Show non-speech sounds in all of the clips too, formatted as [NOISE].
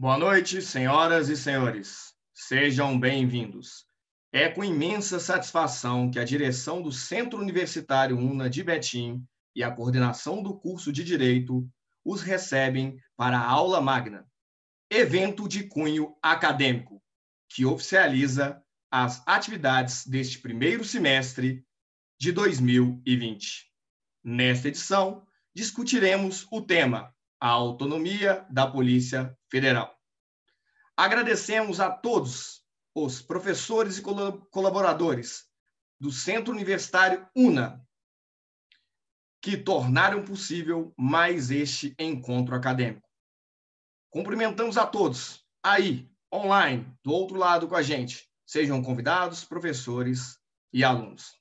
Boa noite, senhoras e senhores. Sejam bem-vindos. É com imensa satisfação que a direção do Centro Universitário UNA de Betim e a coordenação do curso de Direito os recebem para a aula magna, evento de cunho acadêmico, que oficializa as atividades deste primeiro semestre de 2020. Nesta edição, discutiremos o tema a autonomia da Polícia Federal. Agradecemos a todos os professores e colaboradores do Centro Universitário UNA que tornaram possível mais este encontro acadêmico. Cumprimentamos a todos aí, online, do outro lado com a gente, sejam convidados, professores e alunos.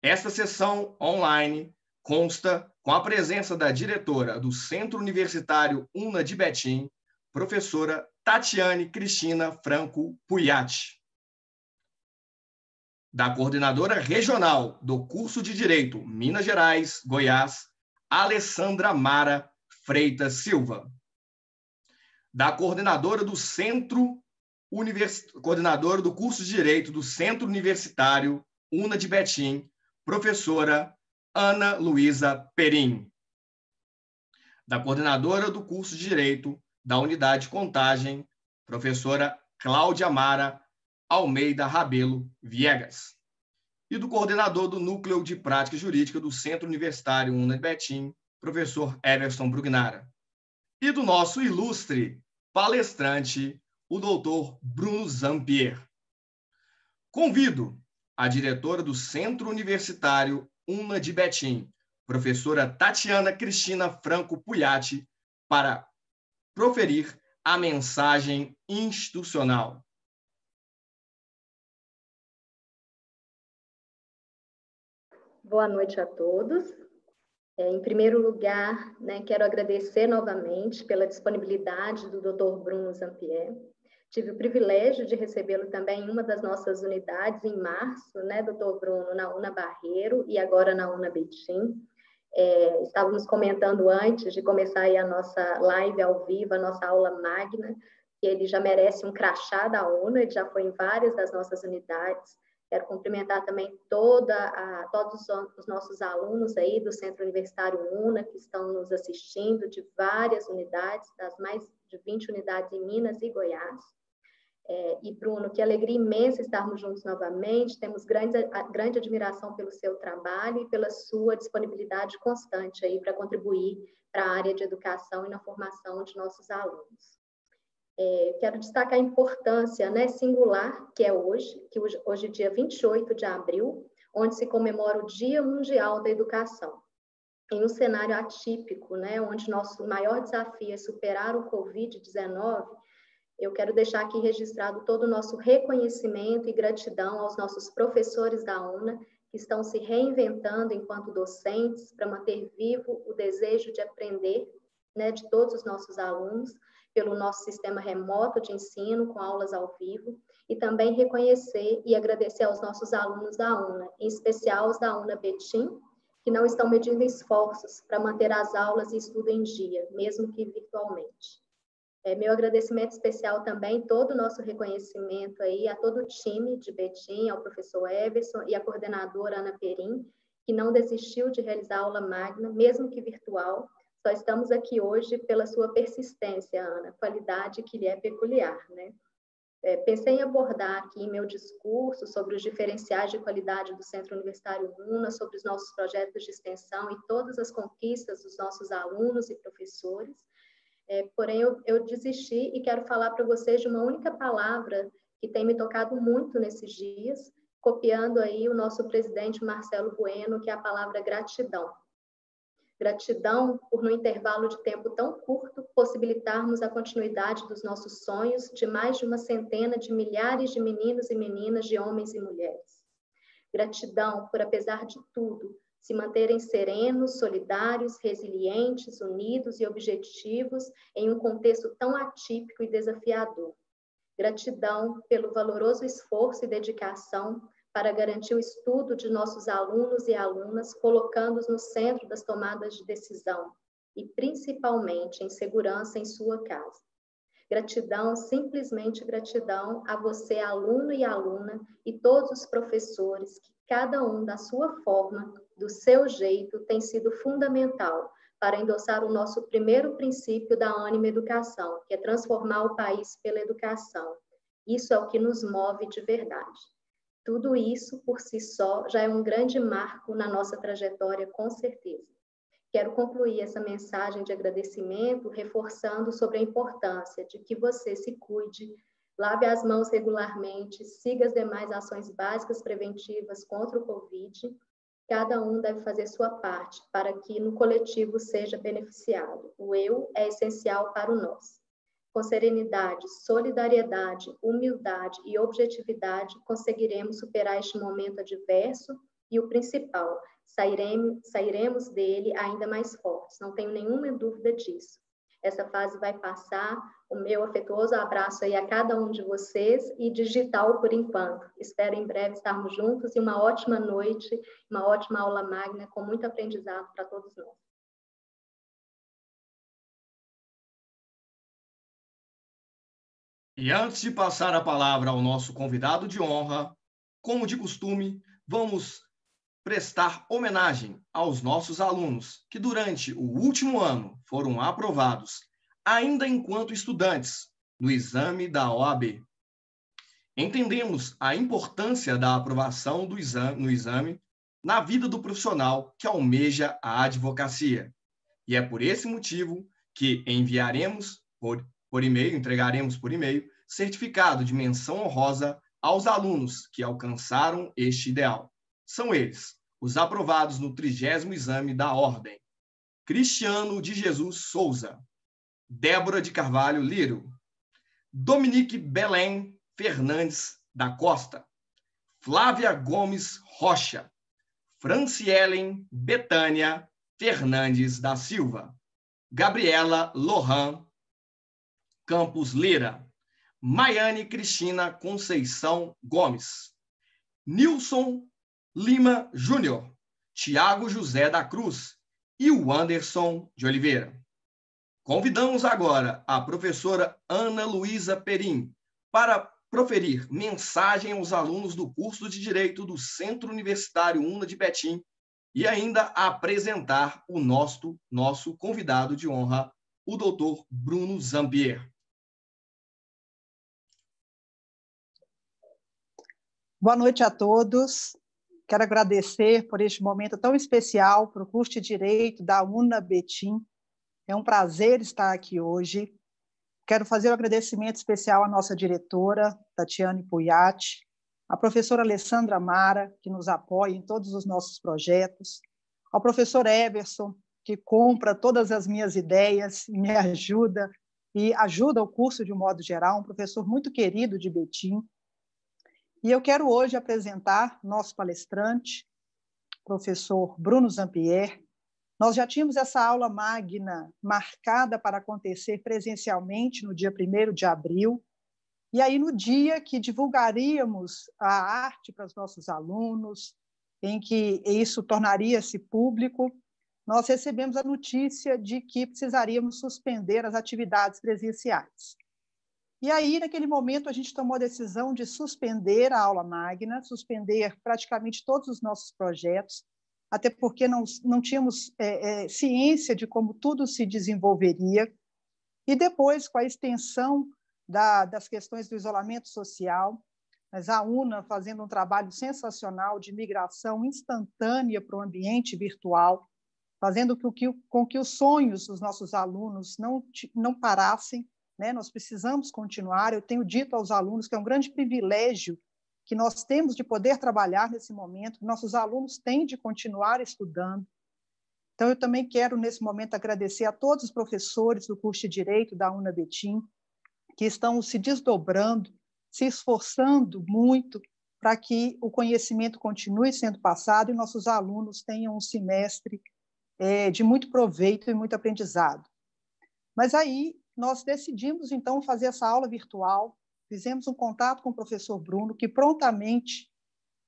Esta sessão online consta com a presença da diretora do Centro Universitário UNA de Betim, professora Tatiane Cristina Franco Puiati. Da coordenadora regional do curso de Direito Minas Gerais, Goiás, Alessandra Mara Freitas Silva. Da coordenadora do Centro Univers... coordenadora do curso de Direito do Centro Universitário UNA de Betim, professora Ana Luísa Perim. Da coordenadora do curso de Direito da Unidade Contagem, professora Cláudia Mara Almeida Rabelo Viegas. E do coordenador do Núcleo de Prática Jurídica do Centro Universitário Unebetim, Betim, professor Everson Brugnara. E do nosso ilustre palestrante, o doutor Bruno Zampier. Convido a diretora do Centro Universitário Una de Betim, professora Tatiana Cristina Franco Pugliatti, para proferir a mensagem institucional. Boa noite a todos. É, em primeiro lugar, né, quero agradecer novamente pela disponibilidade do Dr. Bruno Zampier Tive o privilégio de recebê-lo também em uma das nossas unidades em março, né, doutor Bruno, na UNA Barreiro e agora na UNA Betim. É, estávamos comentando antes de começar a nossa live ao vivo, a nossa aula magna, que ele já merece um crachá da UNA, ele já foi em várias das nossas unidades. Quero cumprimentar também toda a, todos os nossos alunos aí do Centro Universitário UNA, que estão nos assistindo de várias unidades, das mais de 20 unidades em Minas e Goiás. É, e Bruno, que alegria imensa estarmos juntos novamente. Temos grande, grande admiração pelo seu trabalho e pela sua disponibilidade constante aí para contribuir para a área de educação e na formação de nossos alunos. É, quero destacar a importância né, singular que é hoje, que hoje, hoje é dia 28 de abril, onde se comemora o Dia Mundial da Educação. Em um cenário atípico, né, onde nosso maior desafio é superar o Covid-19, eu quero deixar aqui registrado todo o nosso reconhecimento e gratidão aos nossos professores da UNA, que estão se reinventando enquanto docentes para manter vivo o desejo de aprender né, de todos os nossos alunos, pelo nosso sistema remoto de ensino, com aulas ao vivo, e também reconhecer e agradecer aos nossos alunos da UNA, em especial os da UNA Betim, que não estão medindo esforços para manter as aulas e estudo em dia, mesmo que virtualmente. É, meu agradecimento especial também, todo o nosso reconhecimento aí a todo o time de Betim, ao professor Everson e à coordenadora Ana Perim, que não desistiu de realizar a aula magna, mesmo que virtual. Só estamos aqui hoje pela sua persistência, Ana, qualidade que lhe é peculiar, né? É, pensei em abordar aqui em meu discurso sobre os diferenciais de qualidade do Centro Universitário UNA, sobre os nossos projetos de extensão e todas as conquistas dos nossos alunos e professores, é, porém, eu, eu desisti e quero falar para vocês de uma única palavra que tem me tocado muito nesses dias, copiando aí o nosso presidente Marcelo Bueno, que é a palavra gratidão. Gratidão por, no intervalo de tempo tão curto, possibilitarmos a continuidade dos nossos sonhos de mais de uma centena de milhares de meninos e meninas, de homens e mulheres. Gratidão por, apesar de tudo, se manterem serenos, solidários, resilientes, unidos e objetivos em um contexto tão atípico e desafiador. Gratidão pelo valoroso esforço e dedicação para garantir o estudo de nossos alunos e alunas, colocando-os no centro das tomadas de decisão e principalmente em segurança em sua casa. Gratidão, simplesmente gratidão a você, aluno e aluna, e todos os professores que, cada um da sua forma, do seu jeito tem sido fundamental para endossar o nosso primeiro princípio da Anima Educação, que é transformar o país pela educação. Isso é o que nos move de verdade. Tudo isso, por si só, já é um grande marco na nossa trajetória, com certeza. Quero concluir essa mensagem de agradecimento reforçando sobre a importância de que você se cuide, lave as mãos regularmente, siga as demais ações básicas preventivas contra o Covid Cada um deve fazer sua parte para que no coletivo seja beneficiado. O eu é essencial para o nós. Com serenidade, solidariedade, humildade e objetividade, conseguiremos superar este momento adverso e o principal, sairemos, sairemos dele ainda mais fortes. Não tenho nenhuma dúvida disso. Essa fase vai passar, o meu afetuoso abraço aí a cada um de vocês e digital por enquanto. Espero em breve estarmos juntos e uma ótima noite, uma ótima aula magna com muito aprendizado para todos nós. E antes de passar a palavra ao nosso convidado de honra, como de costume, vamos prestar homenagem aos nossos alunos que durante o último ano foram aprovados ainda enquanto estudantes, no exame da OAB. Entendemos a importância da aprovação do exame, no exame na vida do profissional que almeja a advocacia. E é por esse motivo que enviaremos por, por e-mail, entregaremos por e-mail, certificado de menção honrosa aos alunos que alcançaram este ideal. São eles, os aprovados no trigésimo exame da Ordem. Cristiano de Jesus Souza, Débora de Carvalho Liro, Dominique Belém Fernandes da Costa, Flávia Gomes Rocha, Francielen Betânia Fernandes da Silva, Gabriela Lohan Campos Lira, Maiane Cristina Conceição Gomes, Nilson Lima Júnior, Tiago José da Cruz e o Anderson de Oliveira. Convidamos agora a professora Ana Luísa Perim para proferir mensagem aos alunos do curso de Direito do Centro Universitário UNA de Betim e ainda apresentar o nosso, nosso convidado de honra, o doutor Bruno Zambier. Boa noite a todos. Quero agradecer por este momento tão especial para o curso de Direito da UNA Betim é um prazer estar aqui hoje. Quero fazer um agradecimento especial à nossa diretora, Tatiane Puiati, à professora Alessandra Mara, que nos apoia em todos os nossos projetos, ao professor Everson, que compra todas as minhas ideias e me ajuda e ajuda o curso de um modo geral, um professor muito querido de Betim. E eu quero hoje apresentar nosso palestrante, professor Bruno Zampier, nós já tínhamos essa aula magna marcada para acontecer presencialmente no dia 1 de abril, e aí, no dia que divulgaríamos a arte para os nossos alunos, em que isso tornaria-se público, nós recebemos a notícia de que precisaríamos suspender as atividades presenciais. E aí, naquele momento, a gente tomou a decisão de suspender a aula magna, suspender praticamente todos os nossos projetos, até porque não, não tínhamos é, é, ciência de como tudo se desenvolveria, e depois com a extensão da, das questões do isolamento social, mas a UNA fazendo um trabalho sensacional de migração instantânea para o ambiente virtual, fazendo com que, com que os sonhos dos nossos alunos não, não parassem, né? nós precisamos continuar, eu tenho dito aos alunos que é um grande privilégio que nós temos de poder trabalhar nesse momento, nossos alunos têm de continuar estudando. Então, eu também quero, nesse momento, agradecer a todos os professores do curso de Direito da Betim, que estão se desdobrando, se esforçando muito para que o conhecimento continue sendo passado e nossos alunos tenham um semestre é, de muito proveito e muito aprendizado. Mas aí nós decidimos, então, fazer essa aula virtual fizemos um contato com o professor Bruno, que prontamente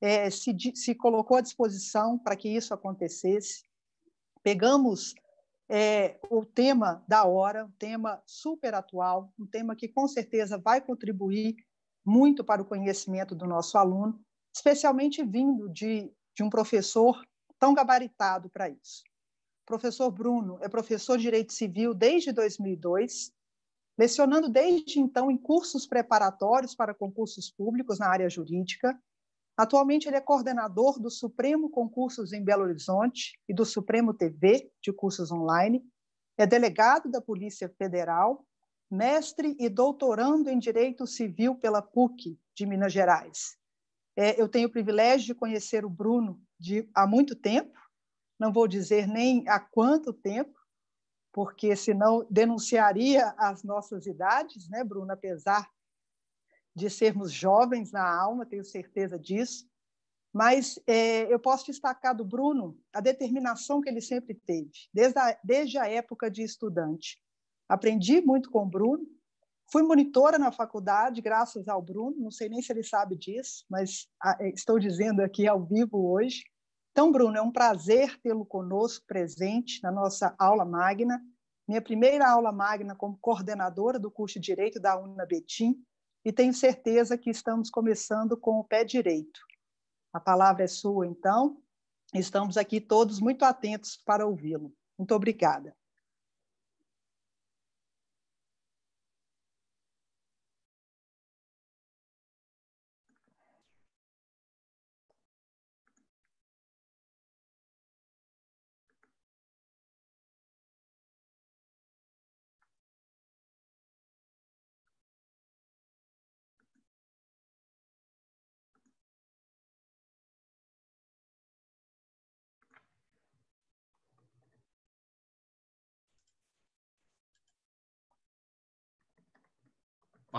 é, se, se, colocou à disposição para que isso acontecesse. Pegamos é, o tema da hora, um tema super atual, um tema que com certeza vai contribuir muito para o conhecimento do nosso aluno, especialmente vindo de, de um professor tão gabaritado para isso. O professor Bruno é professor de Direito Civil desde 2002, lecionando desde então em cursos preparatórios para concursos públicos na área jurídica. Atualmente, ele é coordenador do Supremo Concursos em Belo Horizonte e do Supremo TV, de cursos online. É delegado da Polícia Federal, mestre e doutorando em Direito Civil pela PUC de Minas Gerais. É, eu tenho o privilégio de conhecer o Bruno de, há muito tempo, não vou dizer nem há quanto tempo, porque senão denunciaria as nossas idades, né, Bruna? Apesar de sermos jovens na alma, tenho certeza disso. Mas é, eu posso destacar do Bruno a determinação que ele sempre teve, desde a, desde a época de estudante. Aprendi muito com o Bruno, fui monitora na faculdade, graças ao Bruno, não sei nem se ele sabe disso, mas é, estou dizendo aqui ao vivo hoje. Então, Bruno, é um prazer tê-lo conosco presente na nossa aula magna, minha primeira aula magna como coordenadora do curso de Direito da UNA Betim, e tenho certeza que estamos começando com o pé direito. A palavra é sua, então. Estamos aqui todos muito atentos para ouvi-lo. Muito obrigada.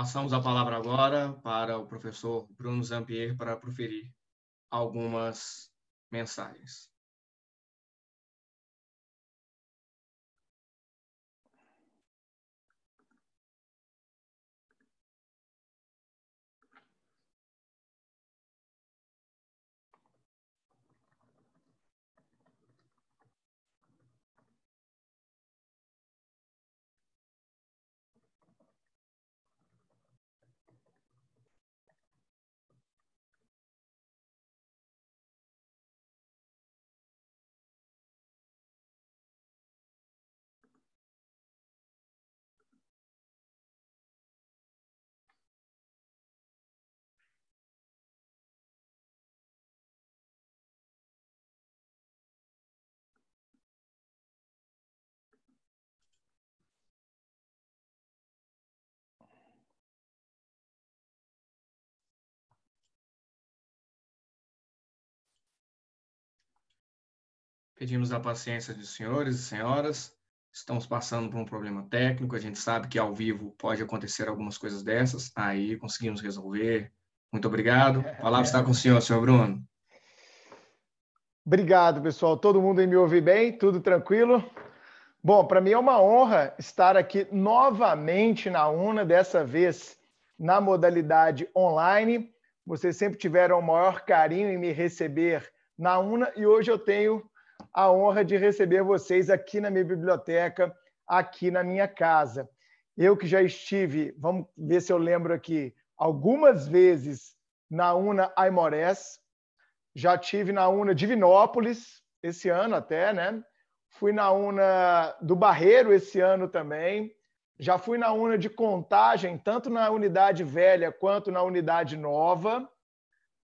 Passamos a palavra agora para o professor Bruno Zampier para proferir algumas mensagens. Pedimos a paciência dos senhores e senhoras. Estamos passando por um problema técnico. A gente sabe que ao vivo pode acontecer algumas coisas dessas. Aí conseguimos resolver. Muito obrigado. A palavra está com o senhor, senhor Bruno. Obrigado, pessoal. Todo mundo me ouve bem? Tudo tranquilo? Bom, para mim é uma honra estar aqui novamente na UNA, dessa vez na modalidade online. Vocês sempre tiveram o maior carinho em me receber na UNA e hoje eu tenho a honra de receber vocês aqui na minha biblioteca, aqui na minha casa. Eu que já estive, vamos ver se eu lembro aqui, algumas vezes na UNA Aimorés, já tive na UNA Divinópolis, esse ano até, né? Fui na UNA do Barreiro esse ano também. Já fui na UNA de Contagem, tanto na unidade velha quanto na unidade nova.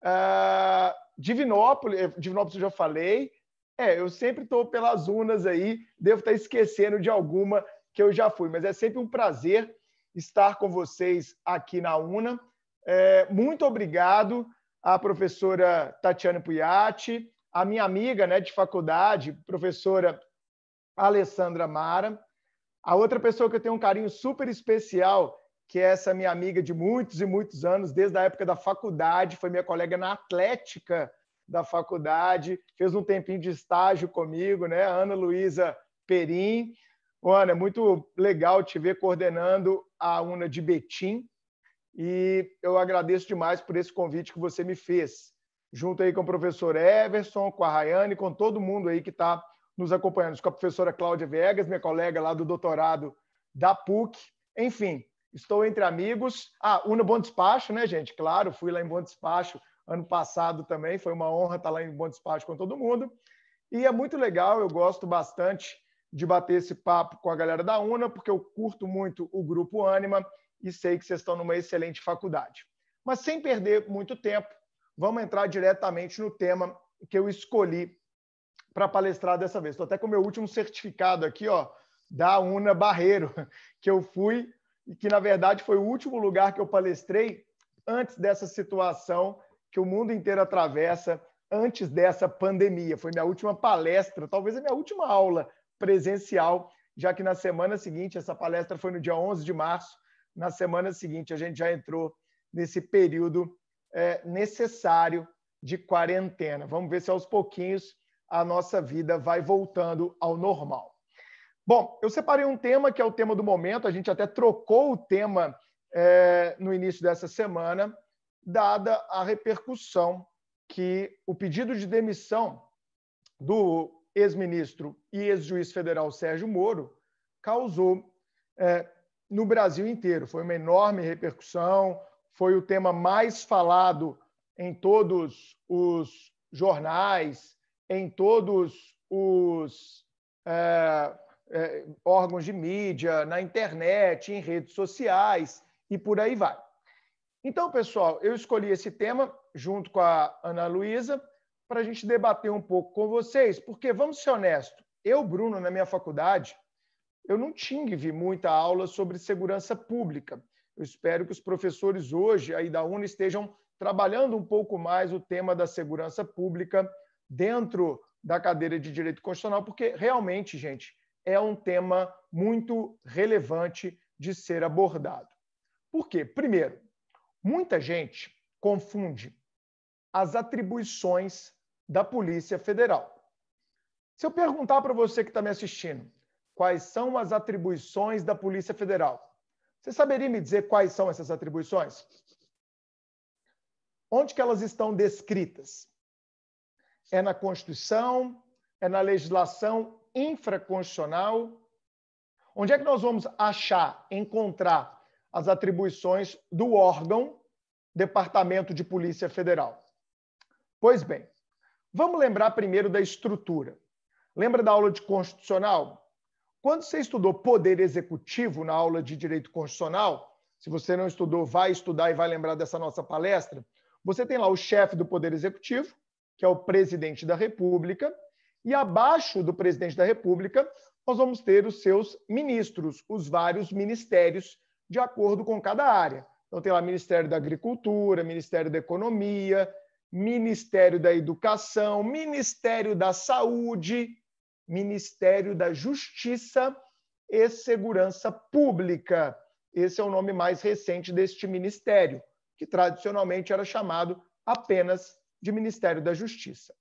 Uh, Divinópolis, eh, Divinópolis eu já falei. É, eu sempre estou pelas urnas aí, devo estar tá esquecendo de alguma que eu já fui, mas é sempre um prazer estar com vocês aqui na UNA. É, muito obrigado à professora Tatiana Puiati, à minha amiga né, de faculdade, professora Alessandra Mara, a outra pessoa que eu tenho um carinho super especial, que é essa minha amiga de muitos e muitos anos, desde a época da faculdade, foi minha colega na Atlética da faculdade, fez um tempinho de estágio comigo, né? Ana Luísa Perim. Ana, é muito legal te ver coordenando a UNA de Betim e eu agradeço demais por esse convite que você me fez. Junto aí com o professor Everson, com a Rayane, com todo mundo aí que está nos acompanhando, com a professora Cláudia Vegas, minha colega lá do doutorado da PUC. Enfim, estou entre amigos. Ah, Una Bom Despacho, né, gente? Claro, fui lá em Bom Despacho ano passado também. Foi uma honra estar lá em Bom Despacho com todo mundo. E é muito legal, eu gosto bastante de bater esse papo com a galera da UNA, porque eu curto muito o grupo Anima e sei que vocês estão numa excelente faculdade. Mas sem perder muito tempo, vamos entrar diretamente no tema que eu escolhi para palestrar dessa vez. Estou até com o meu último certificado aqui, ó, da UNA Barreiro, [LAUGHS] que eu fui e que, na verdade, foi o último lugar que eu palestrei antes dessa situação que o mundo inteiro atravessa antes dessa pandemia. Foi minha última palestra, talvez a minha última aula presencial, já que na semana seguinte, essa palestra foi no dia 11 de março, na semana seguinte a gente já entrou nesse período é, necessário de quarentena. Vamos ver se aos pouquinhos a nossa vida vai voltando ao normal. Bom, eu separei um tema que é o tema do momento, a gente até trocou o tema é, no início dessa semana, dada a repercussão que o pedido de demissão do ex-ministro e ex-juiz federal Sérgio Moro causou é, no Brasil inteiro. Foi uma enorme repercussão, foi o tema mais falado em todos os jornais, em todos os é, é, órgãos de mídia, na internet, em redes sociais e por aí vai. Então, pessoal, eu escolhi esse tema junto com a Ana Luísa para a gente debater um pouco com vocês, porque vamos ser honestos, eu, Bruno, na minha faculdade, eu não tive muita aula sobre segurança pública. Eu espero que os professores hoje aí da UNA estejam trabalhando um pouco mais o tema da segurança pública dentro da cadeira de direito constitucional, porque realmente, gente, é um tema muito relevante de ser abordado. Por quê? Primeiro, Muita gente confunde as atribuições da Polícia Federal. Se eu perguntar para você que está me assistindo quais são as atribuições da Polícia Federal, você saberia me dizer quais são essas atribuições? Onde que elas estão descritas? É na Constituição? É na legislação infraconstitucional? Onde é que nós vamos achar, encontrar as atribuições do órgão Departamento de Polícia Federal. Pois bem, vamos lembrar primeiro da estrutura. Lembra da aula de constitucional? Quando você estudou poder executivo na aula de direito constitucional, se você não estudou, vai estudar e vai lembrar dessa nossa palestra. Você tem lá o chefe do poder executivo, que é o presidente da República, e abaixo do presidente da República, nós vamos ter os seus ministros, os vários ministérios de acordo com cada área. Então, tem lá Ministério da Agricultura, Ministério da Economia, Ministério da Educação, Ministério da Saúde, Ministério da Justiça e Segurança Pública. Esse é o nome mais recente deste ministério, que tradicionalmente era chamado apenas de Ministério da Justiça.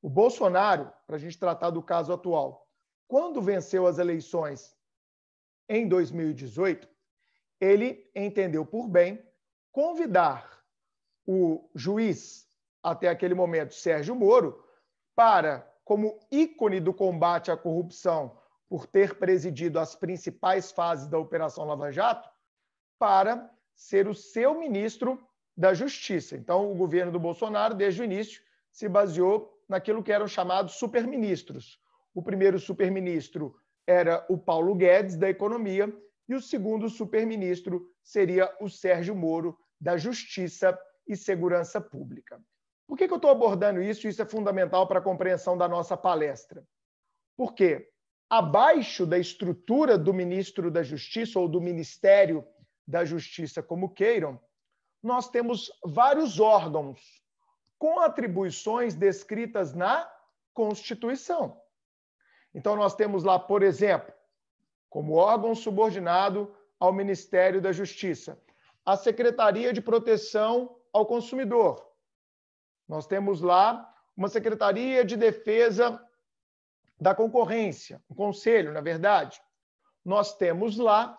O Bolsonaro, para a gente tratar do caso atual, quando venceu as eleições em 2018, ele entendeu por bem convidar o juiz, até aquele momento, Sérgio Moro, para, como ícone do combate à corrupção, por ter presidido as principais fases da Operação Lava Jato, para ser o seu ministro da Justiça. Então, o governo do Bolsonaro, desde o início, se baseou naquilo que eram chamados superministros. O primeiro superministro era o Paulo Guedes, da Economia, e o segundo superministro seria o Sérgio Moro, da Justiça e Segurança Pública. Por que, que eu estou abordando isso? Isso é fundamental para a compreensão da nossa palestra. Porque abaixo da estrutura do ministro da Justiça ou do Ministério da Justiça, como queiram, nós temos vários órgãos com atribuições descritas na Constituição. Então, nós temos lá, por exemplo, como órgão subordinado ao Ministério da Justiça. A Secretaria de Proteção ao Consumidor. Nós temos lá uma Secretaria de Defesa da Concorrência, um conselho, na verdade. Nós temos lá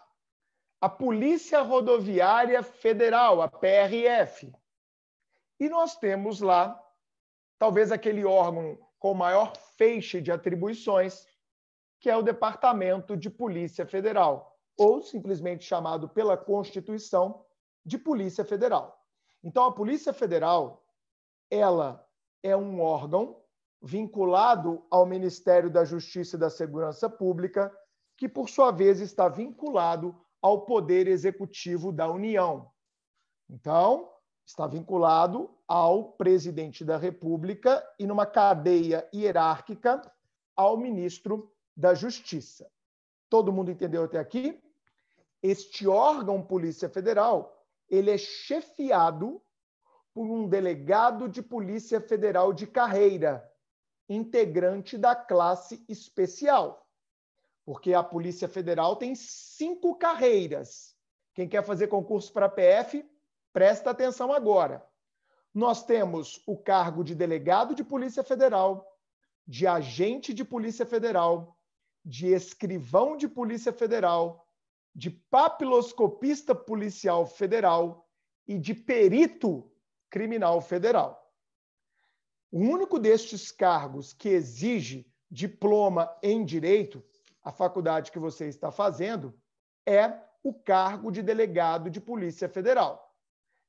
a Polícia Rodoviária Federal, a PRF. E nós temos lá, talvez aquele órgão com maior feixe de atribuições, que é o Departamento de Polícia Federal, ou simplesmente chamado pela Constituição de Polícia Federal. Então, a Polícia Federal, ela é um órgão vinculado ao Ministério da Justiça e da Segurança Pública, que por sua vez está vinculado ao Poder Executivo da União. Então, está vinculado ao presidente da República e numa cadeia hierárquica ao ministro da Justiça. Todo mundo entendeu até aqui? Este órgão Polícia Federal, ele é chefiado por um delegado de Polícia Federal de carreira, integrante da classe especial. Porque a Polícia Federal tem cinco carreiras. Quem quer fazer concurso para a PF, presta atenção agora. Nós temos o cargo de delegado de Polícia Federal, de agente de Polícia Federal, de escrivão de Polícia Federal, de papiloscopista policial federal e de perito criminal federal. O único destes cargos que exige diploma em direito, a faculdade que você está fazendo, é o cargo de delegado de Polícia Federal.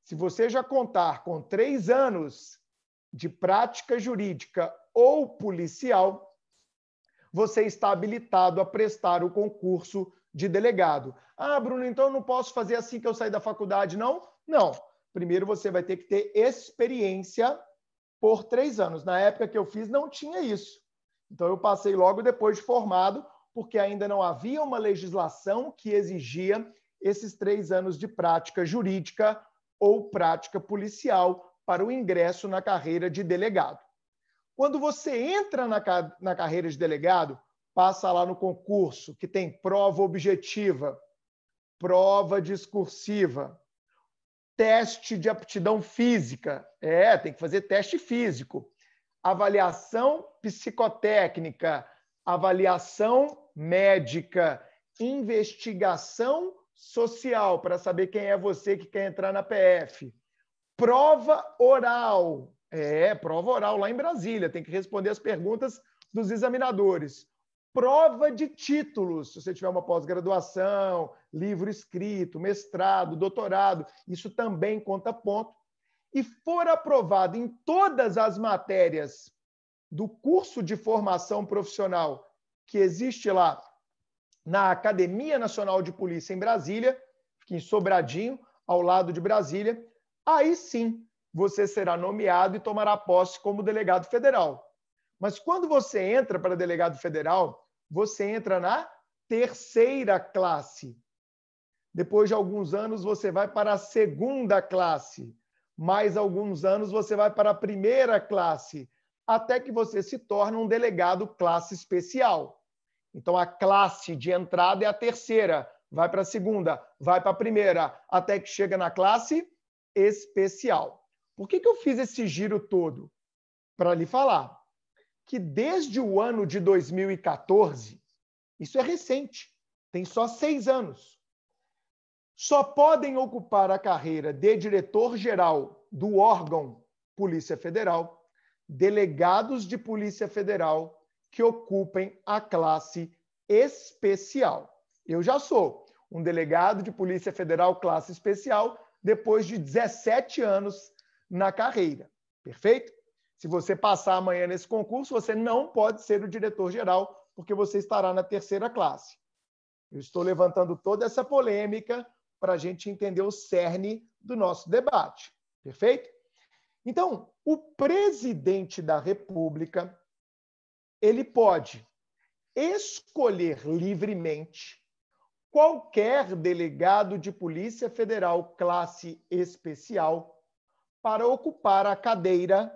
Se você já contar com três anos de prática jurídica ou policial, você está habilitado a prestar o concurso de delegado. Ah, Bruno, então eu não posso fazer assim que eu sair da faculdade, não? Não. Primeiro você vai ter que ter experiência por três anos. Na época que eu fiz, não tinha isso. Então eu passei logo depois de formado, porque ainda não havia uma legislação que exigia esses três anos de prática jurídica ou prática policial para o ingresso na carreira de delegado. Quando você entra na, na carreira de delegado, passa lá no concurso, que tem prova objetiva, prova discursiva, teste de aptidão física. É, tem que fazer teste físico. Avaliação psicotécnica, avaliação médica, investigação social para saber quem é você que quer entrar na PF. Prova oral, é, prova oral lá em Brasília, tem que responder as perguntas dos examinadores. Prova de títulos, se você tiver uma pós-graduação, livro escrito, mestrado, doutorado, isso também conta ponto. E for aprovado em todas as matérias do curso de formação profissional que existe lá na Academia Nacional de Polícia em Brasília, fica em Sobradinho, ao lado de Brasília, aí sim você será nomeado e tomará posse como delegado federal. Mas quando você entra para delegado federal, você entra na terceira classe. Depois de alguns anos, você vai para a segunda classe. Mais alguns anos, você vai para a primeira classe, até que você se torna um delegado classe especial. Então, a classe de entrada é a terceira, vai para a segunda, vai para a primeira, até que chega na classe especial. Por que, que eu fiz esse giro todo? Para lhe falar que desde o ano de 2014, isso é recente, tem só seis anos, só podem ocupar a carreira de diretor-geral do órgão Polícia Federal delegados de Polícia Federal que ocupem a classe especial. Eu já sou um delegado de Polícia Federal classe especial depois de 17 anos na carreira. Perfeito? Se você passar amanhã nesse concurso, você não pode ser o diretor-geral, porque você estará na terceira classe. Eu estou levantando toda essa polêmica para a gente entender o cerne do nosso debate. Perfeito? Então, o presidente da República ele pode escolher livremente qualquer delegado de Polícia Federal classe especial para ocupar a cadeira,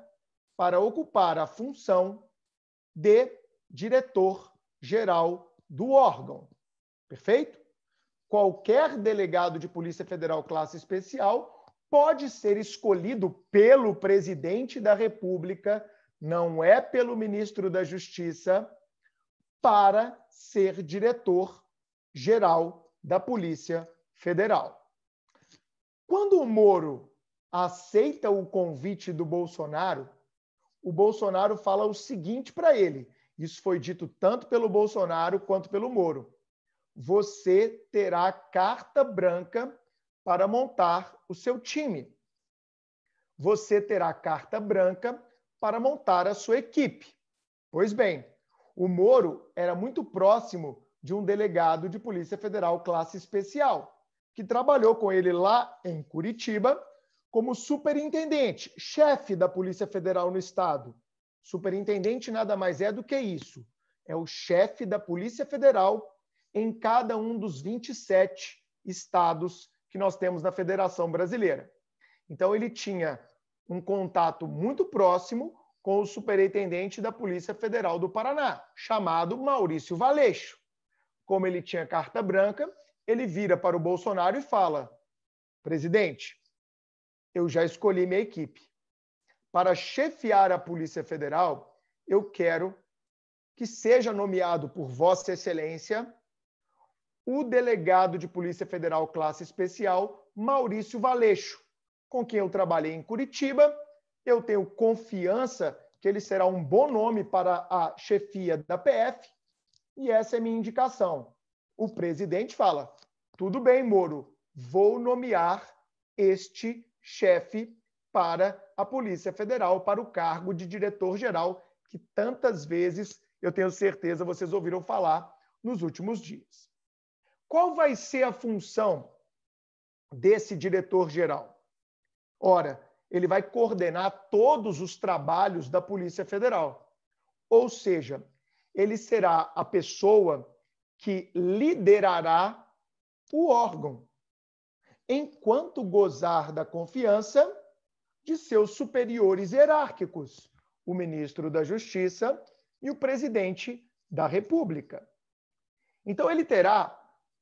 para ocupar a função de diretor-geral do órgão. Perfeito? Qualquer delegado de Polícia Federal classe especial pode ser escolhido pelo presidente da República, não é pelo ministro da Justiça, para ser diretor-geral da Polícia Federal. Quando o Moro aceita o convite do Bolsonaro, o Bolsonaro fala o seguinte para ele: isso foi dito tanto pelo Bolsonaro quanto pelo Moro. Você terá carta branca para montar o seu time. Você terá carta branca para montar a sua equipe. Pois bem, o Moro era muito próximo de um delegado de Polícia Federal classe especial, que trabalhou com ele lá em Curitiba como superintendente, chefe da Polícia Federal no Estado. Superintendente nada mais é do que isso. É o chefe da Polícia Federal em cada um dos 27 estados que nós temos na Federação Brasileira. Então, ele tinha um contato muito próximo com o superintendente da Polícia Federal do Paraná, chamado Maurício Valeixo. Como ele tinha carta branca, ele vira para o Bolsonaro e fala: presidente, eu já escolhi minha equipe. Para chefiar a Polícia Federal, eu quero que seja nomeado por Vossa Excelência o delegado de Polícia Federal Classe Especial, Maurício Valeixo, com quem eu trabalhei em Curitiba. Eu tenho confiança que ele será um bom nome para a chefia da PF, e essa é minha indicação. O presidente fala: tudo bem, Moro, vou nomear este chefe para a Polícia Federal, para o cargo de diretor-geral, que tantas vezes, eu tenho certeza, vocês ouviram falar nos últimos dias. Qual vai ser a função desse diretor-geral? Ora, ele vai coordenar todos os trabalhos da Polícia Federal. Ou seja, ele será a pessoa que liderará o órgão enquanto gozar da confiança de seus superiores hierárquicos, o ministro da Justiça e o presidente da República. Então, ele terá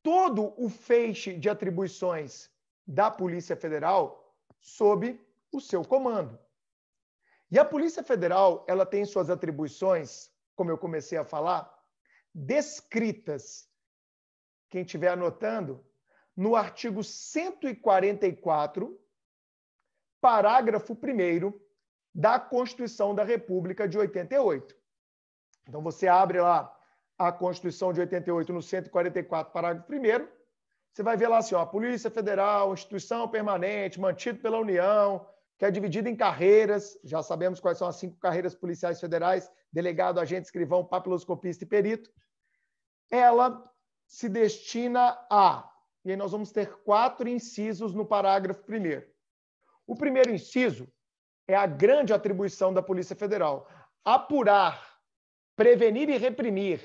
todo o feixe de atribuições da Polícia Federal sob o seu comando. E a Polícia Federal, ela tem suas atribuições, como eu comecei a falar, descritas. Quem estiver anotando, no artigo 144, parágrafo 1 da Constituição da República de 88. Então, você abre lá a Constituição de 88 no 144, parágrafo 1 você vai ver lá assim, ó, a Polícia Federal, instituição permanente, mantido pela União, que é dividida em carreiras, já sabemos quais são as cinco carreiras policiais federais, delegado, agente, escrivão, papiloscopista e perito, ela se destina a e aí nós vamos ter quatro incisos no parágrafo primeiro. O primeiro inciso é a grande atribuição da Polícia Federal: apurar, prevenir e reprimir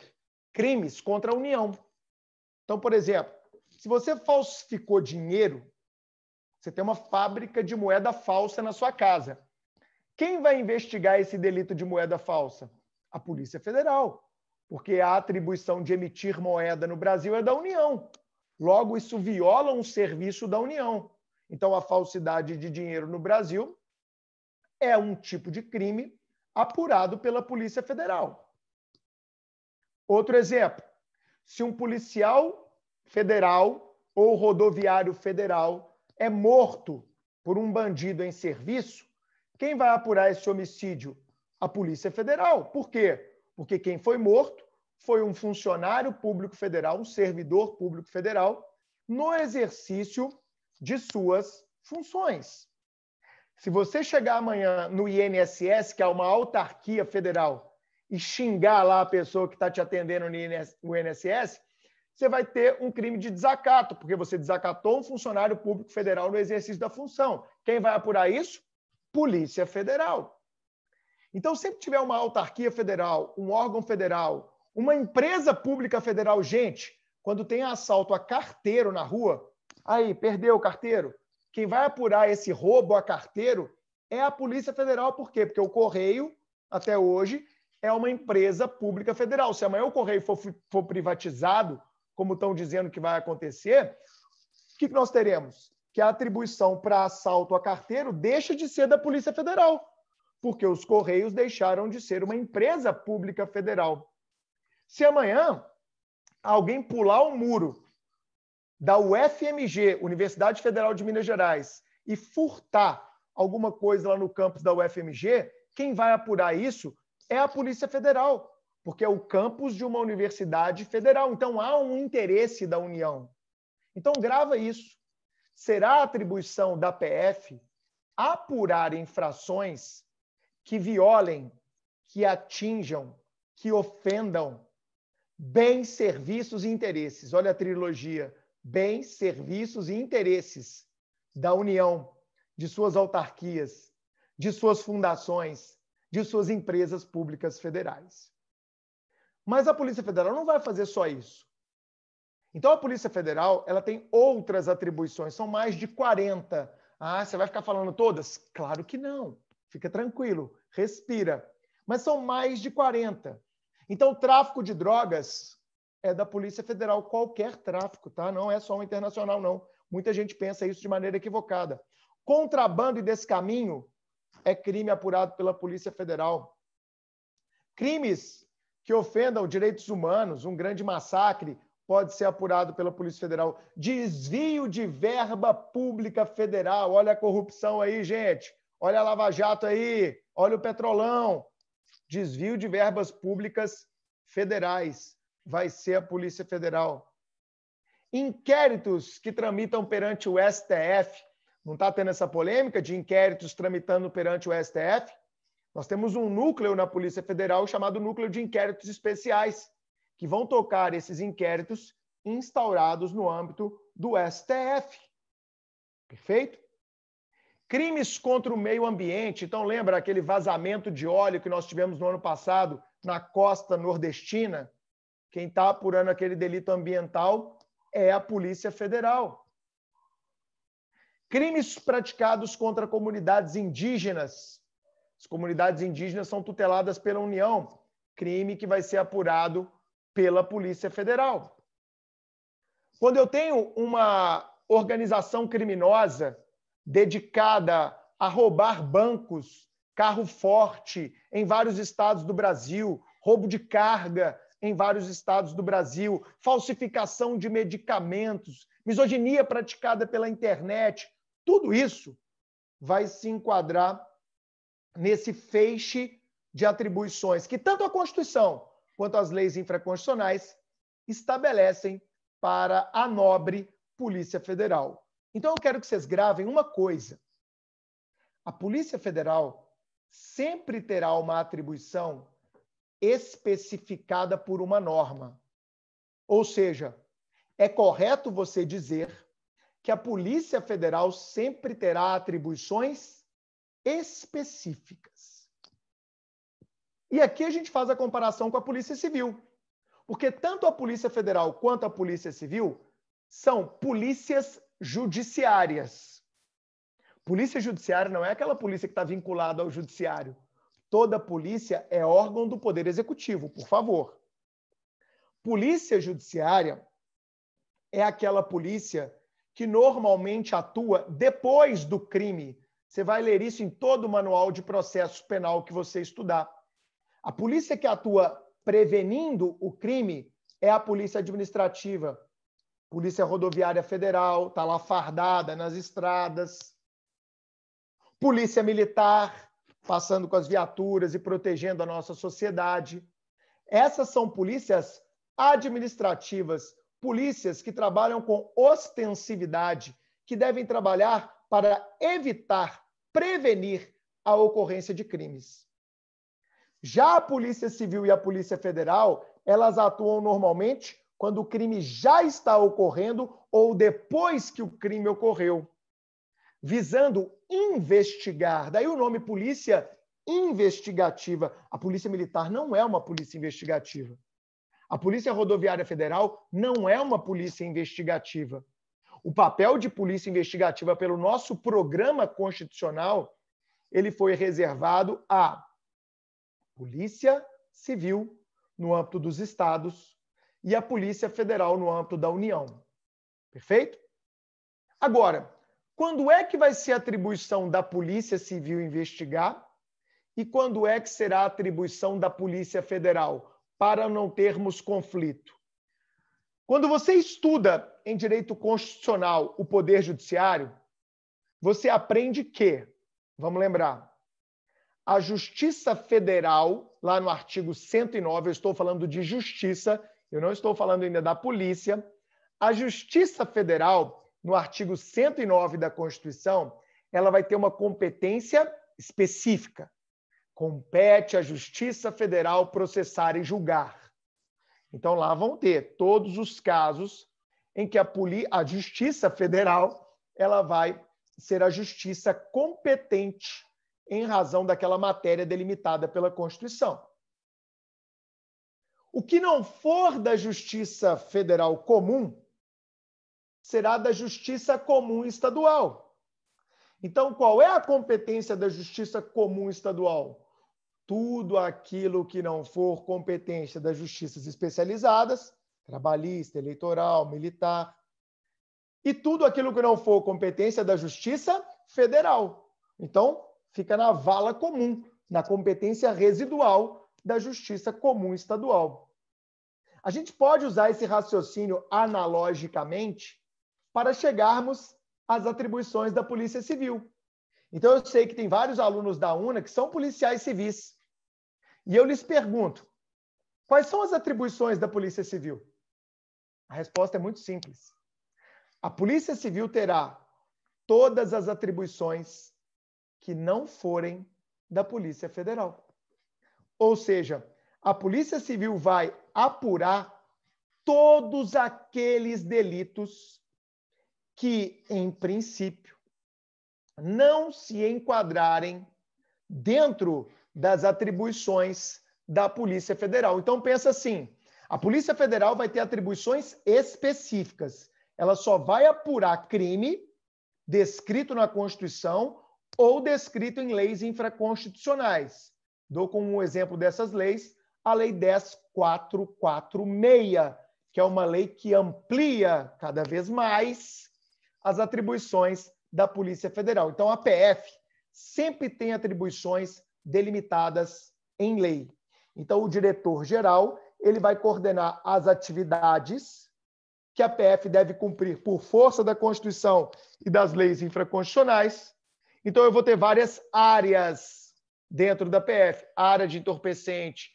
crimes contra a União. Então, por exemplo, se você falsificou dinheiro, você tem uma fábrica de moeda falsa na sua casa. Quem vai investigar esse delito de moeda falsa? A Polícia Federal, porque a atribuição de emitir moeda no Brasil é da União. Logo, isso viola um serviço da União. Então, a falsidade de dinheiro no Brasil é um tipo de crime apurado pela Polícia Federal. Outro exemplo: se um policial federal ou rodoviário federal é morto por um bandido em serviço, quem vai apurar esse homicídio? A Polícia Federal. Por quê? Porque quem foi morto foi um funcionário público federal, um servidor público federal, no exercício de suas funções. Se você chegar amanhã no INSS, que é uma autarquia federal, e xingar lá a pessoa que está te atendendo no INSS, você vai ter um crime de desacato, porque você desacatou um funcionário público federal no exercício da função. Quem vai apurar isso? Polícia Federal. Então, sempre tiver uma autarquia federal, um órgão federal uma empresa pública federal, gente, quando tem assalto a carteiro na rua, aí, perdeu o carteiro. Quem vai apurar esse roubo a carteiro é a Polícia Federal. Por quê? Porque o Correio, até hoje, é uma empresa pública federal. Se amanhã o Correio for, for privatizado, como estão dizendo que vai acontecer, o que, que nós teremos? Que a atribuição para assalto a carteiro deixa de ser da Polícia Federal, porque os Correios deixaram de ser uma empresa pública federal. Se amanhã alguém pular um muro da UFMG, Universidade Federal de Minas Gerais, e furtar alguma coisa lá no campus da UFMG, quem vai apurar isso é a Polícia Federal, porque é o campus de uma universidade federal. Então há um interesse da União. Então grava isso. Será a atribuição da PF apurar infrações que violem, que atinjam, que ofendam Bens, serviços e interesses. Olha a trilogia. Bens, serviços e interesses da União, de suas autarquias, de suas fundações, de suas empresas públicas federais. Mas a Polícia Federal não vai fazer só isso. Então a Polícia Federal, ela tem outras atribuições, são mais de 40. Ah, você vai ficar falando todas? Claro que não. Fica tranquilo, respira. Mas são mais de 40. Então, o tráfico de drogas é da Polícia Federal, qualquer tráfico, tá? Não é só um internacional, não. Muita gente pensa isso de maneira equivocada. Contrabando e descaminho é crime apurado pela Polícia Federal. Crimes que ofendam direitos humanos, um grande massacre, pode ser apurado pela Polícia Federal. Desvio de verba pública federal. Olha a corrupção aí, gente. Olha a Lava Jato aí. Olha o Petrolão. Desvio de verbas públicas federais vai ser a Polícia Federal. Inquéritos que tramitam perante o STF. Não está tendo essa polêmica de inquéritos tramitando perante o STF? Nós temos um núcleo na Polícia Federal chamado Núcleo de Inquéritos Especiais, que vão tocar esses inquéritos instaurados no âmbito do STF. Perfeito? Crimes contra o meio ambiente. Então, lembra aquele vazamento de óleo que nós tivemos no ano passado na costa nordestina? Quem está apurando aquele delito ambiental é a Polícia Federal. Crimes praticados contra comunidades indígenas. As comunidades indígenas são tuteladas pela União, crime que vai ser apurado pela Polícia Federal. Quando eu tenho uma organização criminosa dedicada a roubar bancos, carro forte em vários estados do Brasil, roubo de carga em vários estados do Brasil, falsificação de medicamentos, misoginia praticada pela internet, tudo isso vai se enquadrar nesse feixe de atribuições que tanto a Constituição quanto as leis infraconstitucionais estabelecem para a nobre Polícia Federal. Então eu quero que vocês gravem uma coisa. A Polícia Federal sempre terá uma atribuição especificada por uma norma. Ou seja, é correto você dizer que a Polícia Federal sempre terá atribuições específicas. E aqui a gente faz a comparação com a Polícia Civil, porque tanto a Polícia Federal quanto a Polícia Civil são polícias judiciárias. Polícia judiciária não é aquela polícia que está vinculada ao judiciário. Toda polícia é órgão do Poder Executivo, por favor. Polícia judiciária é aquela polícia que normalmente atua depois do crime. Você vai ler isso em todo o manual de processo penal que você estudar. A polícia que atua prevenindo o crime é a polícia administrativa. Polícia Rodoviária Federal está lá fardada nas estradas. Polícia Militar passando com as viaturas e protegendo a nossa sociedade. Essas são polícias administrativas, polícias que trabalham com ostensividade, que devem trabalhar para evitar, prevenir a ocorrência de crimes. Já a Polícia Civil e a Polícia Federal, elas atuam normalmente quando o crime já está ocorrendo ou depois que o crime ocorreu, visando investigar. Daí o nome polícia investigativa. A polícia militar não é uma polícia investigativa. A Polícia Rodoviária Federal não é uma polícia investigativa. O papel de polícia investigativa pelo nosso programa constitucional, ele foi reservado à Polícia Civil no âmbito dos estados, e a Polícia Federal no âmbito da União. Perfeito? Agora, quando é que vai ser atribuição da Polícia Civil investigar e quando é que será atribuição da Polícia Federal para não termos conflito? Quando você estuda em direito constitucional o poder judiciário, você aprende que, vamos lembrar, a Justiça Federal, lá no artigo 109, eu estou falando de justiça eu não estou falando ainda da polícia, a Justiça Federal, no artigo 109 da Constituição, ela vai ter uma competência específica. Compete à Justiça Federal processar e julgar. Então, lá vão ter todos os casos em que a, poli a Justiça Federal ela vai ser a justiça competente em razão daquela matéria delimitada pela Constituição. O que não for da justiça federal comum será da justiça comum estadual. Então, qual é a competência da justiça comum estadual? Tudo aquilo que não for competência das justiças especializadas, trabalhista, eleitoral, militar, e tudo aquilo que não for competência da justiça federal. Então, fica na vala comum, na competência residual da Justiça Comum Estadual. A gente pode usar esse raciocínio analogicamente para chegarmos às atribuições da Polícia Civil. Então, eu sei que tem vários alunos da UNA que são policiais civis. E eu lhes pergunto: quais são as atribuições da Polícia Civil? A resposta é muito simples. A Polícia Civil terá todas as atribuições que não forem da Polícia Federal. Ou seja, a Polícia Civil vai apurar todos aqueles delitos que, em princípio, não se enquadrarem dentro das atribuições da Polícia Federal. Então pensa assim, a Polícia Federal vai ter atribuições específicas. Ela só vai apurar crime descrito na Constituição ou descrito em leis infraconstitucionais. Dou como um exemplo dessas leis a Lei 10446, que é uma lei que amplia cada vez mais as atribuições da Polícia Federal. Então, a PF sempre tem atribuições delimitadas em lei. Então, o diretor-geral ele vai coordenar as atividades que a PF deve cumprir por força da Constituição e das leis infraconstitucionais. Então, eu vou ter várias áreas dentro da PF, área de entorpecente,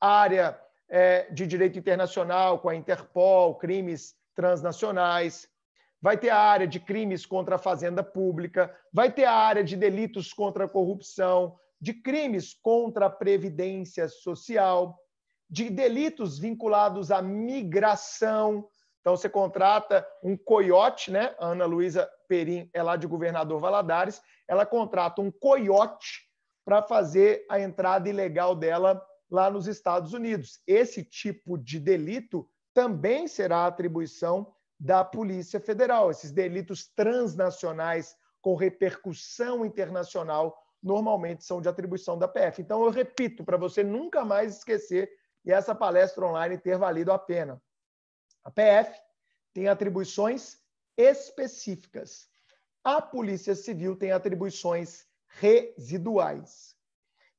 área é, de direito internacional com a Interpol, crimes transnacionais, vai ter a área de crimes contra a fazenda pública, vai ter a área de delitos contra a corrupção, de crimes contra a previdência social, de delitos vinculados à migração. Então você contrata um coiote, né? A Ana Luísa Perim é lá de Governador Valadares, ela contrata um coiote para fazer a entrada ilegal dela lá nos Estados Unidos. Esse tipo de delito também será atribuição da Polícia Federal. Esses delitos transnacionais com repercussão internacional normalmente são de atribuição da PF. Então, eu repito, para você nunca mais esquecer e essa palestra online ter valido a pena. A PF tem atribuições específicas. A Polícia Civil tem atribuições residuais.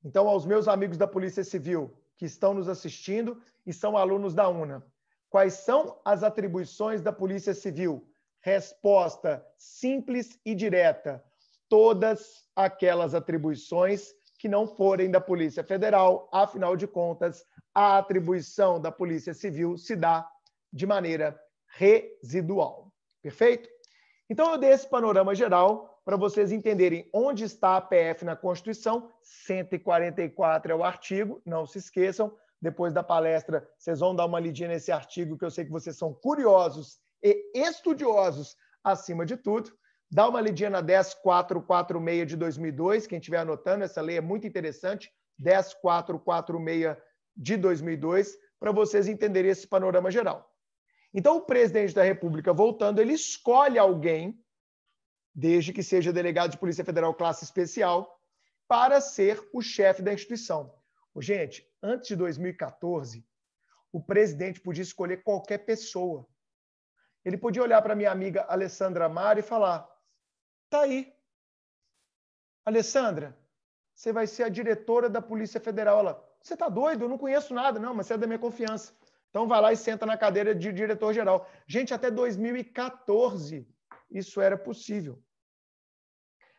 Então, aos meus amigos da Polícia Civil que estão nos assistindo e são alunos da UNA, quais são as atribuições da Polícia Civil? Resposta simples e direta: todas aquelas atribuições que não forem da Polícia Federal, afinal de contas, a atribuição da Polícia Civil se dá de maneira residual. Perfeito? Então, eu dei esse panorama geral para vocês entenderem onde está a PF na Constituição. 144 é o artigo, não se esqueçam. Depois da palestra, vocês vão dar uma lidinha nesse artigo, que eu sei que vocês são curiosos e estudiosos acima de tudo. Dá uma lidinha na 10446 de 2002, quem estiver anotando, essa lei é muito interessante, 10446 de 2002, para vocês entenderem esse panorama geral. Então, o presidente da República, voltando, ele escolhe alguém desde que seja delegado de Polícia Federal classe especial, para ser o chefe da instituição. Gente, antes de 2014, o presidente podia escolher qualquer pessoa. Ele podia olhar para minha amiga Alessandra Mara e falar: tá aí. Alessandra, você vai ser a diretora da Polícia Federal. Ela, você tá doido? Eu não conheço nada. Não, mas você é da minha confiança. Então vai lá e senta na cadeira de diretor-geral. Gente, até 2014 isso era possível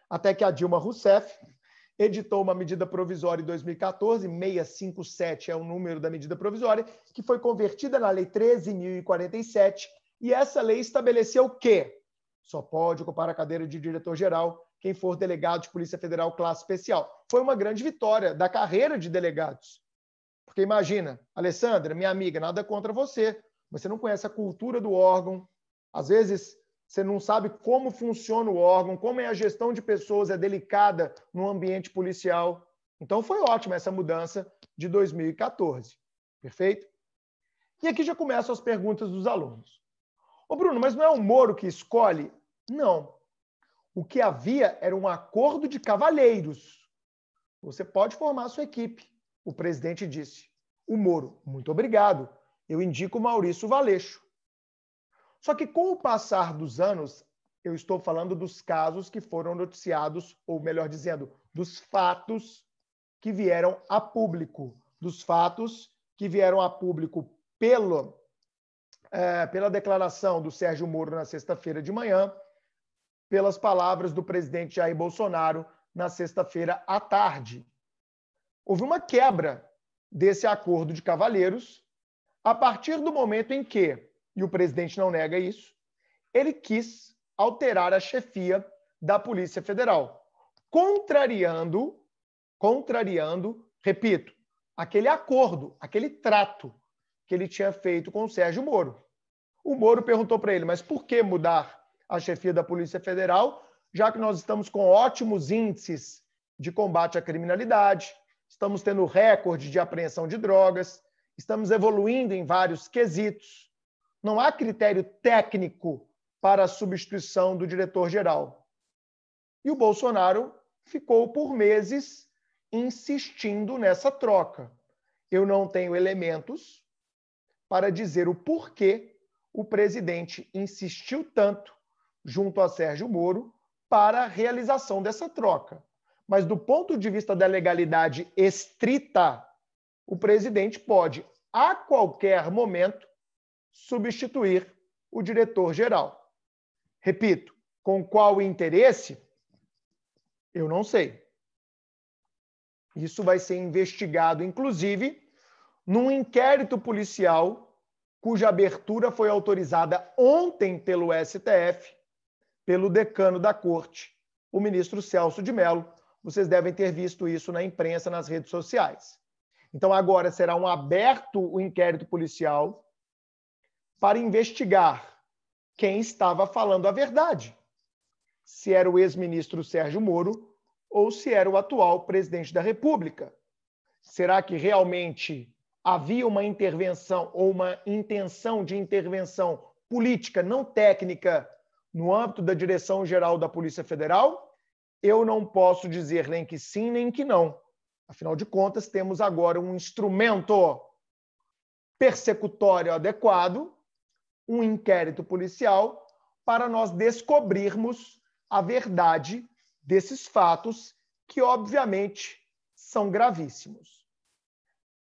até que a Dilma Rousseff editou uma medida provisória em 2014, 657 é o número da medida provisória, que foi convertida na Lei 13.047, e essa lei estabeleceu que só pode ocupar a cadeira de diretor-geral quem for delegado de Polícia Federal classe especial. Foi uma grande vitória da carreira de delegados. Porque imagina, Alessandra, minha amiga, nada contra você, mas você não conhece a cultura do órgão. Às vezes, você não sabe como funciona o órgão, como é a gestão de pessoas, é delicada no ambiente policial. Então foi ótima essa mudança de 2014. Perfeito? E aqui já começam as perguntas dos alunos. Ô Bruno, mas não é o Moro que escolhe? Não. O que havia era um acordo de cavalheiros. Você pode formar a sua equipe, o presidente disse. O Moro, muito obrigado. Eu indico Maurício Valeixo. Só que com o passar dos anos, eu estou falando dos casos que foram noticiados, ou melhor dizendo, dos fatos que vieram a público, dos fatos que vieram a público pelo, é, pela declaração do Sérgio Moro na sexta-feira de manhã, pelas palavras do presidente Jair Bolsonaro na sexta-feira à tarde. Houve uma quebra desse acordo de cavalheiros a partir do momento em que e o presidente não nega isso, ele quis alterar a chefia da Polícia Federal, contrariando, contrariando, repito, aquele acordo, aquele trato que ele tinha feito com o Sérgio Moro. O Moro perguntou para ele: "Mas por que mudar a chefia da Polícia Federal, já que nós estamos com ótimos índices de combate à criminalidade, estamos tendo recorde de apreensão de drogas, estamos evoluindo em vários quesitos?" não há critério técnico para a substituição do diretor-geral. E o Bolsonaro ficou por meses insistindo nessa troca. Eu não tenho elementos para dizer o porquê o presidente insistiu tanto junto a Sérgio Moro para a realização dessa troca. Mas, do ponto de vista da legalidade estrita, o presidente pode, a qualquer momento, substituir o diretor-geral. Repito, com qual interesse? Eu não sei. Isso vai ser investigado, inclusive, num inquérito policial cuja abertura foi autorizada ontem pelo STF, pelo decano da corte, o ministro Celso de Mello. Vocês devem ter visto isso na imprensa, nas redes sociais. Então, agora será um aberto o inquérito policial para investigar quem estava falando a verdade, se era o ex-ministro Sérgio Moro ou se era o atual presidente da República. Será que realmente havia uma intervenção ou uma intenção de intervenção política, não técnica, no âmbito da Direção-Geral da Polícia Federal? Eu não posso dizer nem que sim, nem que não. Afinal de contas, temos agora um instrumento persecutório adequado um inquérito policial para nós descobrirmos a verdade desses fatos que, obviamente, são gravíssimos.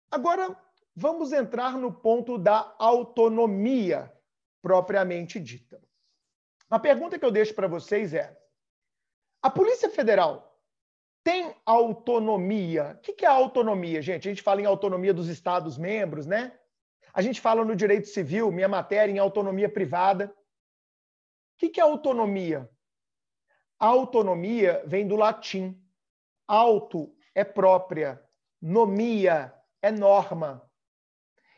Agora, vamos entrar no ponto da autonomia propriamente dita. A pergunta que eu deixo para vocês é: a Polícia Federal tem autonomia? O que é autonomia, gente? A gente fala em autonomia dos Estados-membros, né? A gente fala no direito civil, minha matéria, em autonomia privada. O que é autonomia? A autonomia vem do latim. Auto é própria, nomia é norma.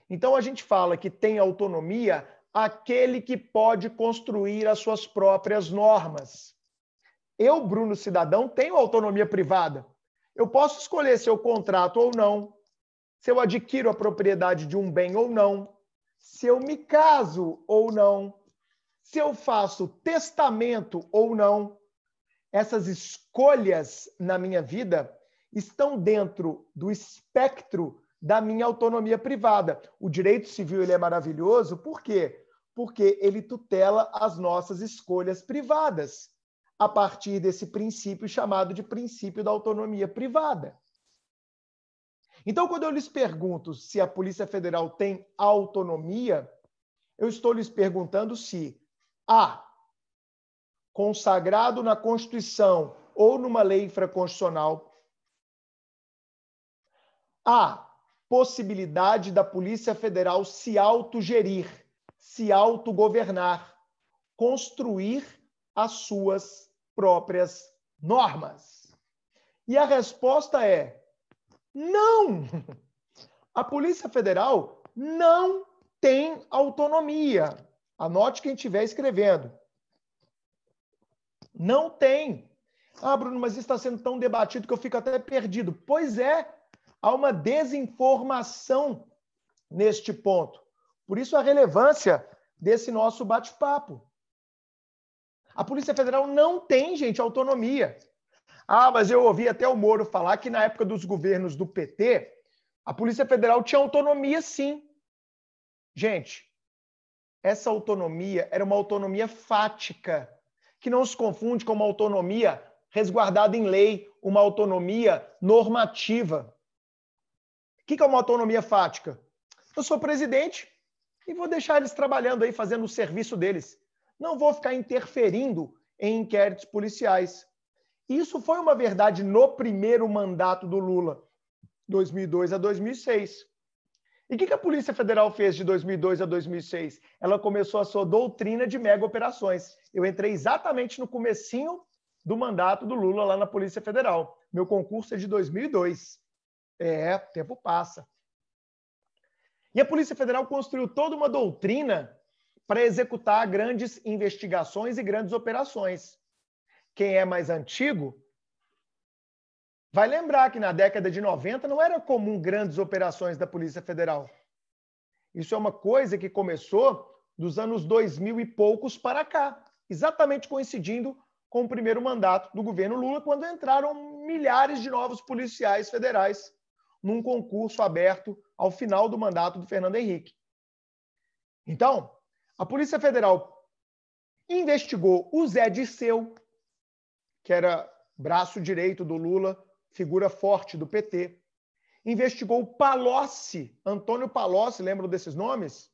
Então a gente fala que tem autonomia aquele que pode construir as suas próprias normas. Eu, Bruno Cidadão, tenho autonomia privada. Eu posso escolher se eu contrato ou não, se eu adquiro a propriedade de um bem ou não, se eu me caso ou não, se eu faço testamento ou não. Essas escolhas na minha vida estão dentro do espectro da minha autonomia privada. O direito civil ele é maravilhoso, por quê? Porque ele tutela as nossas escolhas privadas, a partir desse princípio chamado de princípio da autonomia privada. Então, quando eu lhes pergunto se a Polícia Federal tem autonomia, eu estou lhes perguntando se há consagrado na Constituição ou numa lei infraconstitucional, A, possibilidade da Polícia Federal se autogerir, se autogovernar, construir as suas próprias normas. E a resposta é não! A Polícia Federal não tem autonomia. Anote quem estiver escrevendo. Não tem. Ah, Bruno, mas isso está sendo tão debatido que eu fico até perdido. Pois é, há uma desinformação neste ponto. Por isso a relevância desse nosso bate-papo. A Polícia Federal não tem, gente, autonomia. Ah, mas eu ouvi até o Moro falar que na época dos governos do PT, a Polícia Federal tinha autonomia sim. Gente, essa autonomia era uma autonomia fática, que não se confunde com uma autonomia resguardada em lei, uma autonomia normativa. O que é uma autonomia fática? Eu sou presidente e vou deixar eles trabalhando aí, fazendo o serviço deles. Não vou ficar interferindo em inquéritos policiais. Isso foi uma verdade no primeiro mandato do Lula, 2002 a 2006. E o que, que, a Polícia Federal fez de 2002 a 2006? Ela começou a sua doutrina de mega operações. Eu entrei exatamente no comecinho do mandato do Lula lá na Polícia Federal. Meu concurso é de 2002. É, tempo passa. E a Polícia Federal construiu toda uma doutrina para executar grandes investigações e grandes operações quem é mais antigo, vai lembrar que na década de 90 não era comum grandes operações da Polícia Federal. Isso é uma coisa que começou dos anos 2000 e poucos para cá, exatamente coincidindo com o primeiro mandato do governo Lula, quando entraram milhares de novos policiais federais num concurso aberto ao final do mandato do Fernando Henrique. Então, a Polícia Federal investigou o Zé Disseu, que era braço direito do Lula, figura forte do PT, investigou Palocci, Antônio Palocci, lembram desses nomes?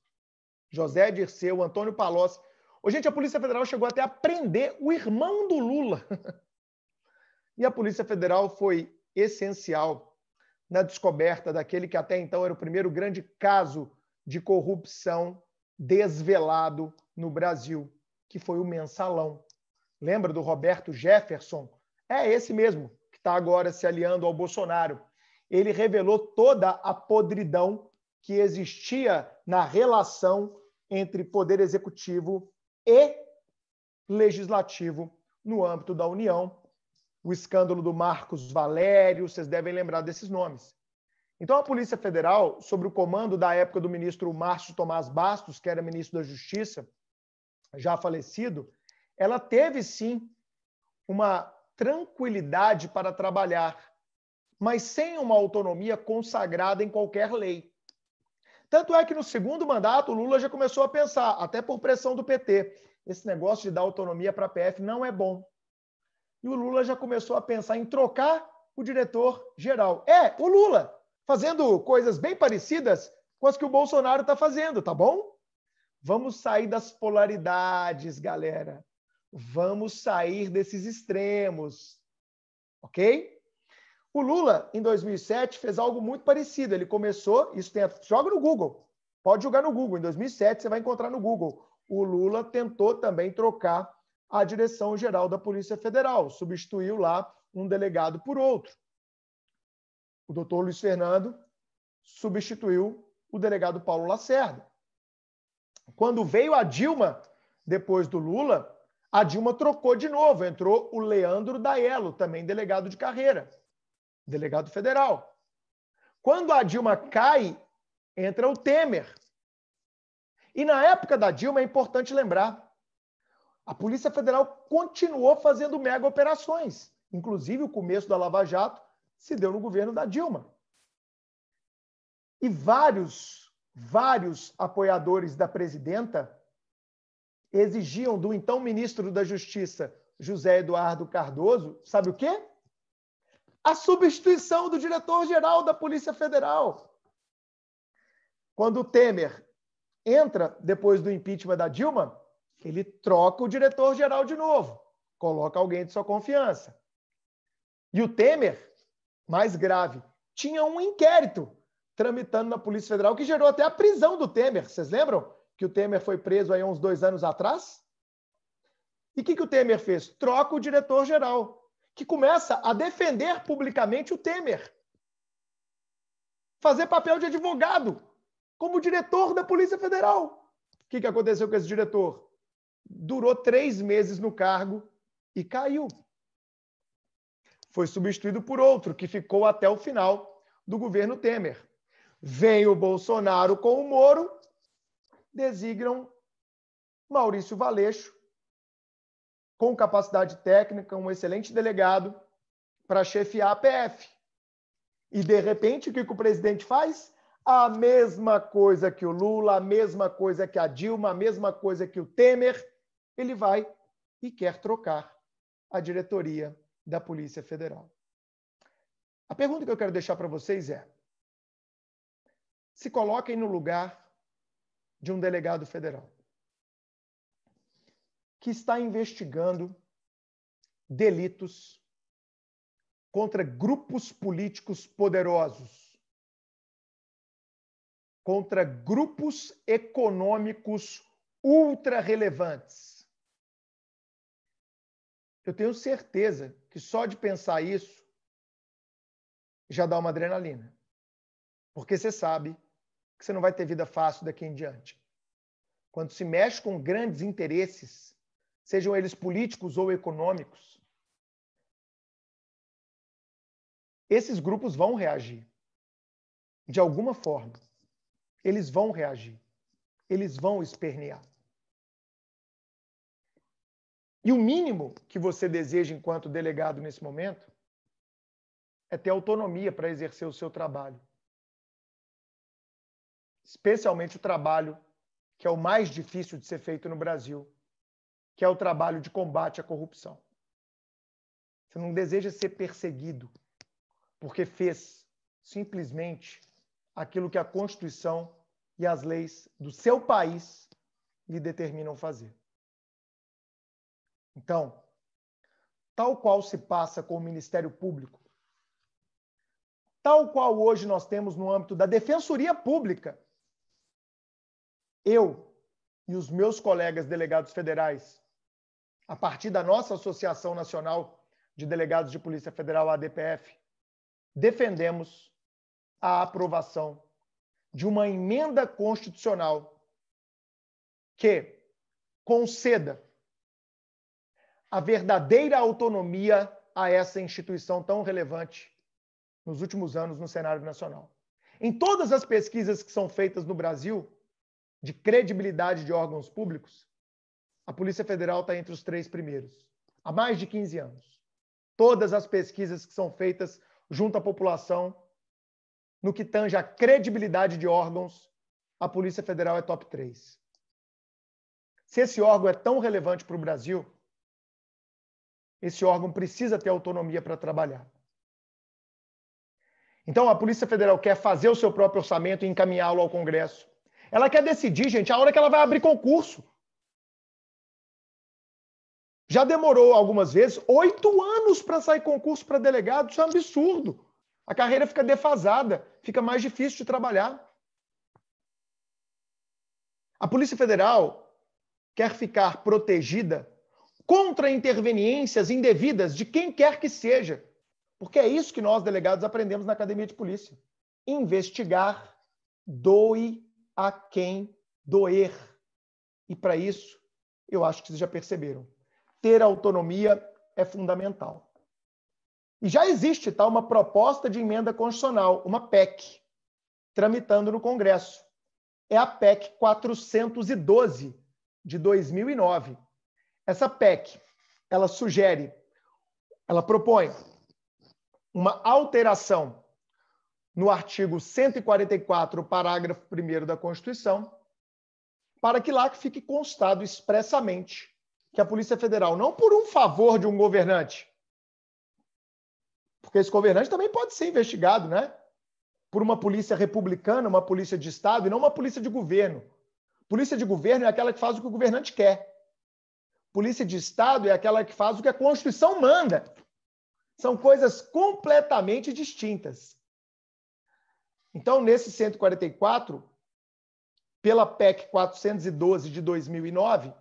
José Dirceu, Antônio Palocci. Ô, gente, a Polícia Federal chegou até a prender o irmão do Lula. [LAUGHS] e a Polícia Federal foi essencial na descoberta daquele que até então era o primeiro grande caso de corrupção desvelado no Brasil, que foi o mensalão. Lembra do Roberto Jefferson? É esse mesmo que está agora se aliando ao Bolsonaro. Ele revelou toda a podridão que existia na relação entre poder executivo e legislativo no âmbito da União. O escândalo do Marcos Valério, vocês devem lembrar desses nomes. Então, a Polícia Federal, sob o comando da época do ministro Márcio Tomás Bastos, que era ministro da Justiça, já falecido, ela teve sim uma tranquilidade para trabalhar, mas sem uma autonomia consagrada em qualquer lei. Tanto é que no segundo mandato, Lula já começou a pensar, até por pressão do PT, esse negócio de dar autonomia para a PF não é bom. E o Lula já começou a pensar em trocar o diretor-geral. É, o Lula, fazendo coisas bem parecidas com as que o Bolsonaro está fazendo, tá bom? Vamos sair das polaridades, galera. Vamos sair desses extremos. Ok? O Lula, em 2007, fez algo muito parecido. Ele começou, isso tem, joga no Google, pode jogar no Google. Em 2007, você vai encontrar no Google. O Lula tentou também trocar a direção geral da Polícia Federal, substituiu lá um delegado por outro. O doutor Luiz Fernando substituiu o delegado Paulo Lacerda. Quando veio a Dilma, depois do Lula, a Dilma trocou de novo, entrou o Leandro Daiello, também delegado de carreira, delegado federal. Quando a Dilma cai, entra o Temer. E na época da Dilma é importante lembrar, a Polícia Federal continuou fazendo mega operações. Inclusive, o começo da Lava Jato se deu no governo da Dilma. E vários, vários apoiadores da presidenta exigiam do então ministro da Justiça, José Eduardo Cardoso, sabe o quê? A substituição do diretor-geral da Polícia Federal. Quando o Temer entra depois do impeachment da Dilma, ele troca o diretor-geral de novo, coloca alguém de sua confiança. E o Temer, mais grave, tinha um inquérito tramitando na Polícia Federal que gerou até a prisão do Temer, vocês lembram? que o Temer foi preso aí uns dois anos atrás. E o que, que o Temer fez? Troca o diretor-geral, que começa a defender publicamente o Temer. Fazer papel de advogado, como diretor da Polícia Federal. O que, que aconteceu com esse diretor? Durou três meses no cargo e caiu. Foi substituído por outro, que ficou até o final do governo Temer. Vem o Bolsonaro com o Moro, designam Maurício Valeixo, com capacidade técnica, um excelente delegado, para chefiar a PF. E, de repente, o que, que o presidente faz? A mesma coisa que o Lula, a mesma coisa que a Dilma, a mesma coisa que o Temer. Ele vai e quer trocar a diretoria da Polícia Federal. A pergunta que eu quero deixar para vocês é: se coloquem no lugar de um delegado federal que está investigando delitos contra grupos políticos poderosos, contra grupos econômicos ultra relevantes. Eu tenho certeza que só de pensar isso já dá uma adrenalina. Porque você sabe que você não vai ter vida fácil daqui em diante. Quando se mexe com grandes interesses, sejam eles políticos ou econômicos, esses grupos vão reagir. De alguma forma, eles vão reagir. Eles vão espernear. E o mínimo que você deseja enquanto delegado nesse momento é ter autonomia para exercer o seu trabalho especialmente o trabalho que é o mais difícil de ser feito no Brasil, que é o trabalho de combate à corrupção. Você não deseja ser perseguido porque fez simplesmente aquilo que a Constituição e as leis do seu país lhe determinam fazer. Então, tal qual se passa com o Ministério Público, tal qual hoje nós temos no âmbito da Defensoria Pública, eu e os meus colegas delegados federais, a partir da nossa Associação Nacional de Delegados de Polícia Federal, ADPF, defendemos a aprovação de uma emenda constitucional que conceda a verdadeira autonomia a essa instituição tão relevante nos últimos anos no cenário nacional. Em todas as pesquisas que são feitas no Brasil, de credibilidade de órgãos públicos, a Polícia Federal está entre os três primeiros, há mais de 15 anos. Todas as pesquisas que são feitas junto à população, no que tange à credibilidade de órgãos, a Polícia Federal é top 3. Se esse órgão é tão relevante para o Brasil, esse órgão precisa ter autonomia para trabalhar. Então, a Polícia Federal quer fazer o seu próprio orçamento e encaminhá-lo ao Congresso ela quer decidir, gente, a hora que ela vai abrir concurso. Já demorou algumas vezes oito anos para sair concurso para delegado. Isso é um absurdo. A carreira fica defasada, fica mais difícil de trabalhar. A Polícia Federal quer ficar protegida contra interveniências indevidas de quem quer que seja. Porque é isso que nós, delegados, aprendemos na academia de polícia: investigar, doe a quem doer. E para isso, eu acho que vocês já perceberam, ter autonomia é fundamental. E já existe tá, uma proposta de emenda constitucional, uma PEC, tramitando no Congresso. É a PEC 412 de 2009. Essa PEC, ela sugere, ela propõe uma alteração no artigo 144, parágrafo 1 da Constituição, para que lá fique constado expressamente que a Polícia Federal, não por um favor de um governante, porque esse governante também pode ser investigado, né? Por uma polícia republicana, uma polícia de Estado e não uma polícia de governo. Polícia de governo é aquela que faz o que o governante quer. Polícia de Estado é aquela que faz o que a Constituição manda. São coisas completamente distintas. Então, nesse 144, pela PEC 412 de 2009,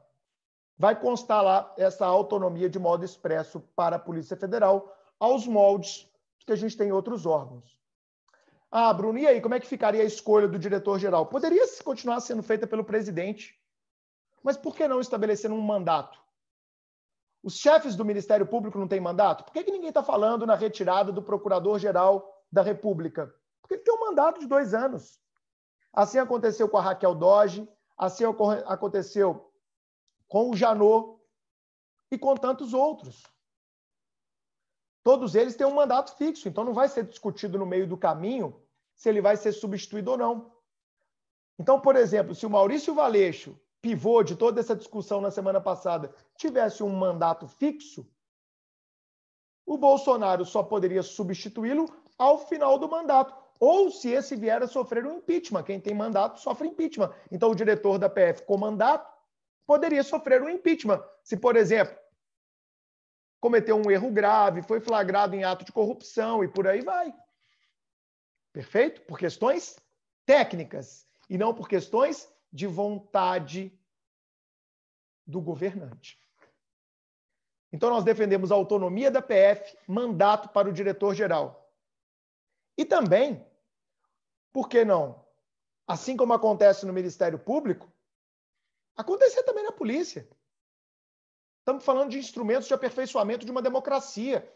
vai constar lá essa autonomia de modo expresso para a Polícia Federal, aos moldes que a gente tem em outros órgãos. Ah, Bruno, e aí, como é que ficaria a escolha do diretor-geral? Poderia continuar sendo feita pelo presidente, mas por que não estabelecer um mandato? Os chefes do Ministério Público não têm mandato? Por que, que ninguém está falando na retirada do Procurador-Geral da República? Porque ele tem um mandato de dois anos. Assim aconteceu com a Raquel Doge, assim aconteceu com o Janot e com tantos outros. Todos eles têm um mandato fixo, então não vai ser discutido no meio do caminho se ele vai ser substituído ou não. Então, por exemplo, se o Maurício Valeixo, pivô de toda essa discussão na semana passada, tivesse um mandato fixo, o Bolsonaro só poderia substituí-lo ao final do mandato ou se esse vier a sofrer um impeachment. Quem tem mandato sofre impeachment. Então, o diretor da PF com mandato poderia sofrer um impeachment. Se, por exemplo, cometeu um erro grave, foi flagrado em ato de corrupção e por aí vai. Perfeito? Por questões técnicas e não por questões de vontade do governante. Então, nós defendemos a autonomia da PF, mandato para o diretor-geral. E também, por que não? Assim como acontece no Ministério Público, acontecer também na polícia. Estamos falando de instrumentos de aperfeiçoamento de uma democracia.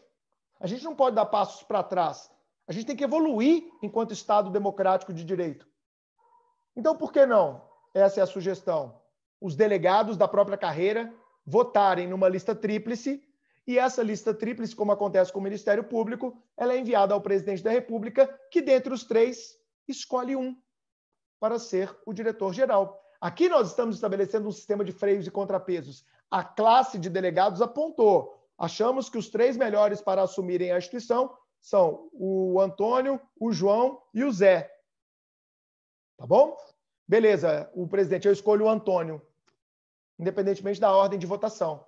A gente não pode dar passos para trás. A gente tem que evoluir enquanto Estado democrático de direito. Então, por que não? Essa é a sugestão. Os delegados da própria carreira votarem numa lista tríplice e essa lista tríplice, como acontece com o Ministério Público, ela é enviada ao presidente da República, que dentre os três escolhe um para ser o diretor-geral. Aqui nós estamos estabelecendo um sistema de freios e contrapesos. A classe de delegados apontou. Achamos que os três melhores para assumirem a instituição são o Antônio, o João e o Zé. Tá bom? Beleza, o presidente, eu escolho o Antônio, independentemente da ordem de votação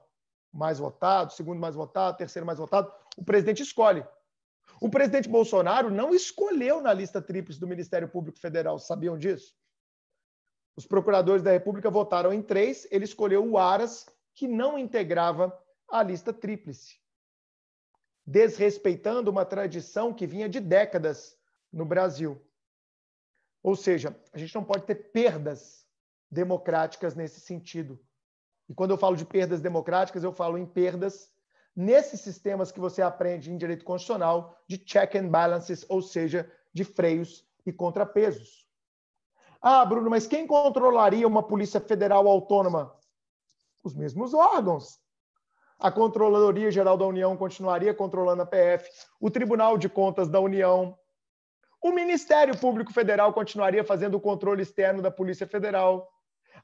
mais votado, segundo mais votado, terceiro mais votado. O presidente escolhe. O presidente Bolsonaro não escolheu na lista tríplice do Ministério Público Federal, sabiam disso? Os procuradores da República votaram em três, ele escolheu o Aras, que não integrava a lista tríplice, desrespeitando uma tradição que vinha de décadas no Brasil. Ou seja, a gente não pode ter perdas democráticas nesse sentido. E quando eu falo de perdas democráticas, eu falo em perdas nesses sistemas que você aprende em direito constitucional de check and balances, ou seja, de freios e contrapesos. Ah, Bruno, mas quem controlaria uma Polícia Federal autônoma? Os mesmos órgãos. A Controladoria Geral da União continuaria controlando a PF, o Tribunal de Contas da União, o Ministério Público Federal continuaria fazendo o controle externo da Polícia Federal,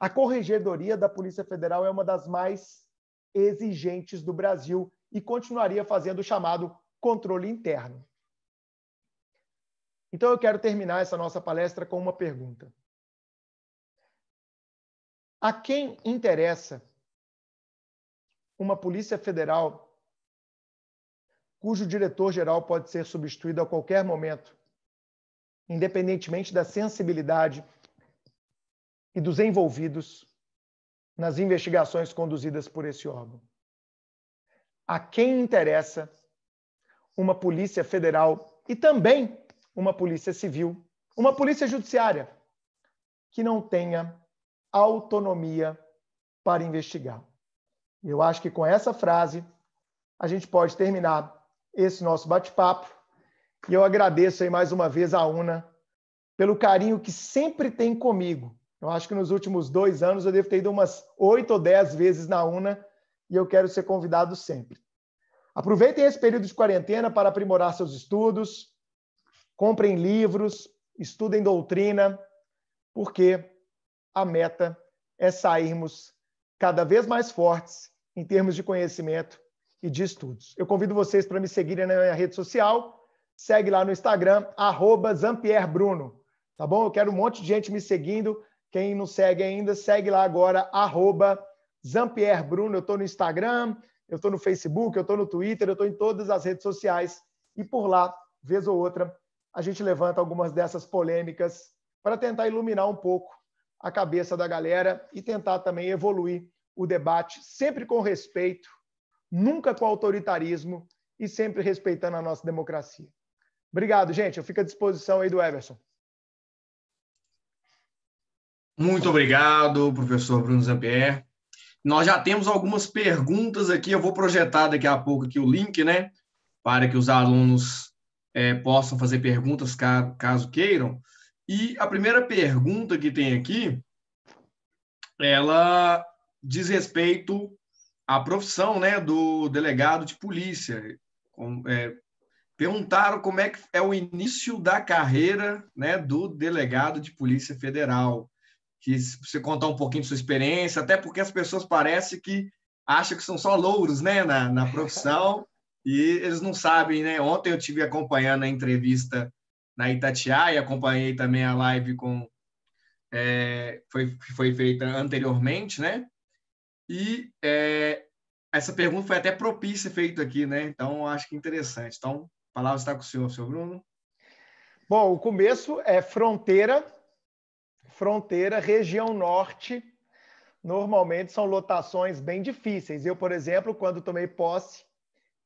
a Corregedoria da Polícia Federal é uma das mais exigentes do Brasil e continuaria fazendo o chamado controle interno. Então, eu quero terminar essa nossa palestra com uma pergunta. A quem interessa uma Polícia Federal cujo diretor-geral pode ser substituído a qualquer momento, independentemente da sensibilidade e dos envolvidos nas investigações conduzidas por esse órgão. A quem interessa uma polícia federal e também uma polícia civil, uma polícia judiciária que não tenha autonomia para investigar. Eu acho que com essa frase a gente pode terminar esse nosso bate-papo e eu agradeço aí mais uma vez a UNA pelo carinho que sempre tem comigo eu acho que nos últimos dois anos eu devo ter ido umas oito ou dez vezes na UNA e eu quero ser convidado sempre. Aproveitem esse período de quarentena para aprimorar seus estudos, comprem livros, estudem doutrina, porque a meta é sairmos cada vez mais fortes em termos de conhecimento e de estudos. Eu convido vocês para me seguirem na minha rede social, segue lá no Instagram, arroba Bruno, tá bom? Eu quero um monte de gente me seguindo, quem não segue ainda, segue lá agora, arroba Bruno. Eu estou no Instagram, eu estou no Facebook, eu estou no Twitter, eu estou em todas as redes sociais. E por lá, vez ou outra, a gente levanta algumas dessas polêmicas para tentar iluminar um pouco a cabeça da galera e tentar também evoluir o debate, sempre com respeito, nunca com autoritarismo e sempre respeitando a nossa democracia. Obrigado, gente. Eu fico à disposição aí do Everson. Muito obrigado, professor Bruno Zampier. Nós já temos algumas perguntas aqui, eu vou projetar daqui a pouco aqui o link, né, para que os alunos é, possam fazer perguntas caso, queiram. E a primeira pergunta que tem aqui, ela diz respeito à profissão, né, do delegado de polícia. É, perguntaram como é que é o início da carreira, né, do delegado de polícia federal que você contar um pouquinho de sua experiência, até porque as pessoas parece que acham que são só louros, né, na, na [LAUGHS] profissão, e eles não sabem, né? Ontem eu tive acompanhando a entrevista na Itatiaia, acompanhei também a live com é, foi foi feita anteriormente, né? E é, essa pergunta foi até propícia feita aqui, né? Então acho que é interessante. Então, a palavra está com o senhor, senhor Bruno. Bom, o começo é fronteira fronteira, região norte, normalmente são lotações bem difíceis. Eu, por exemplo, quando tomei posse,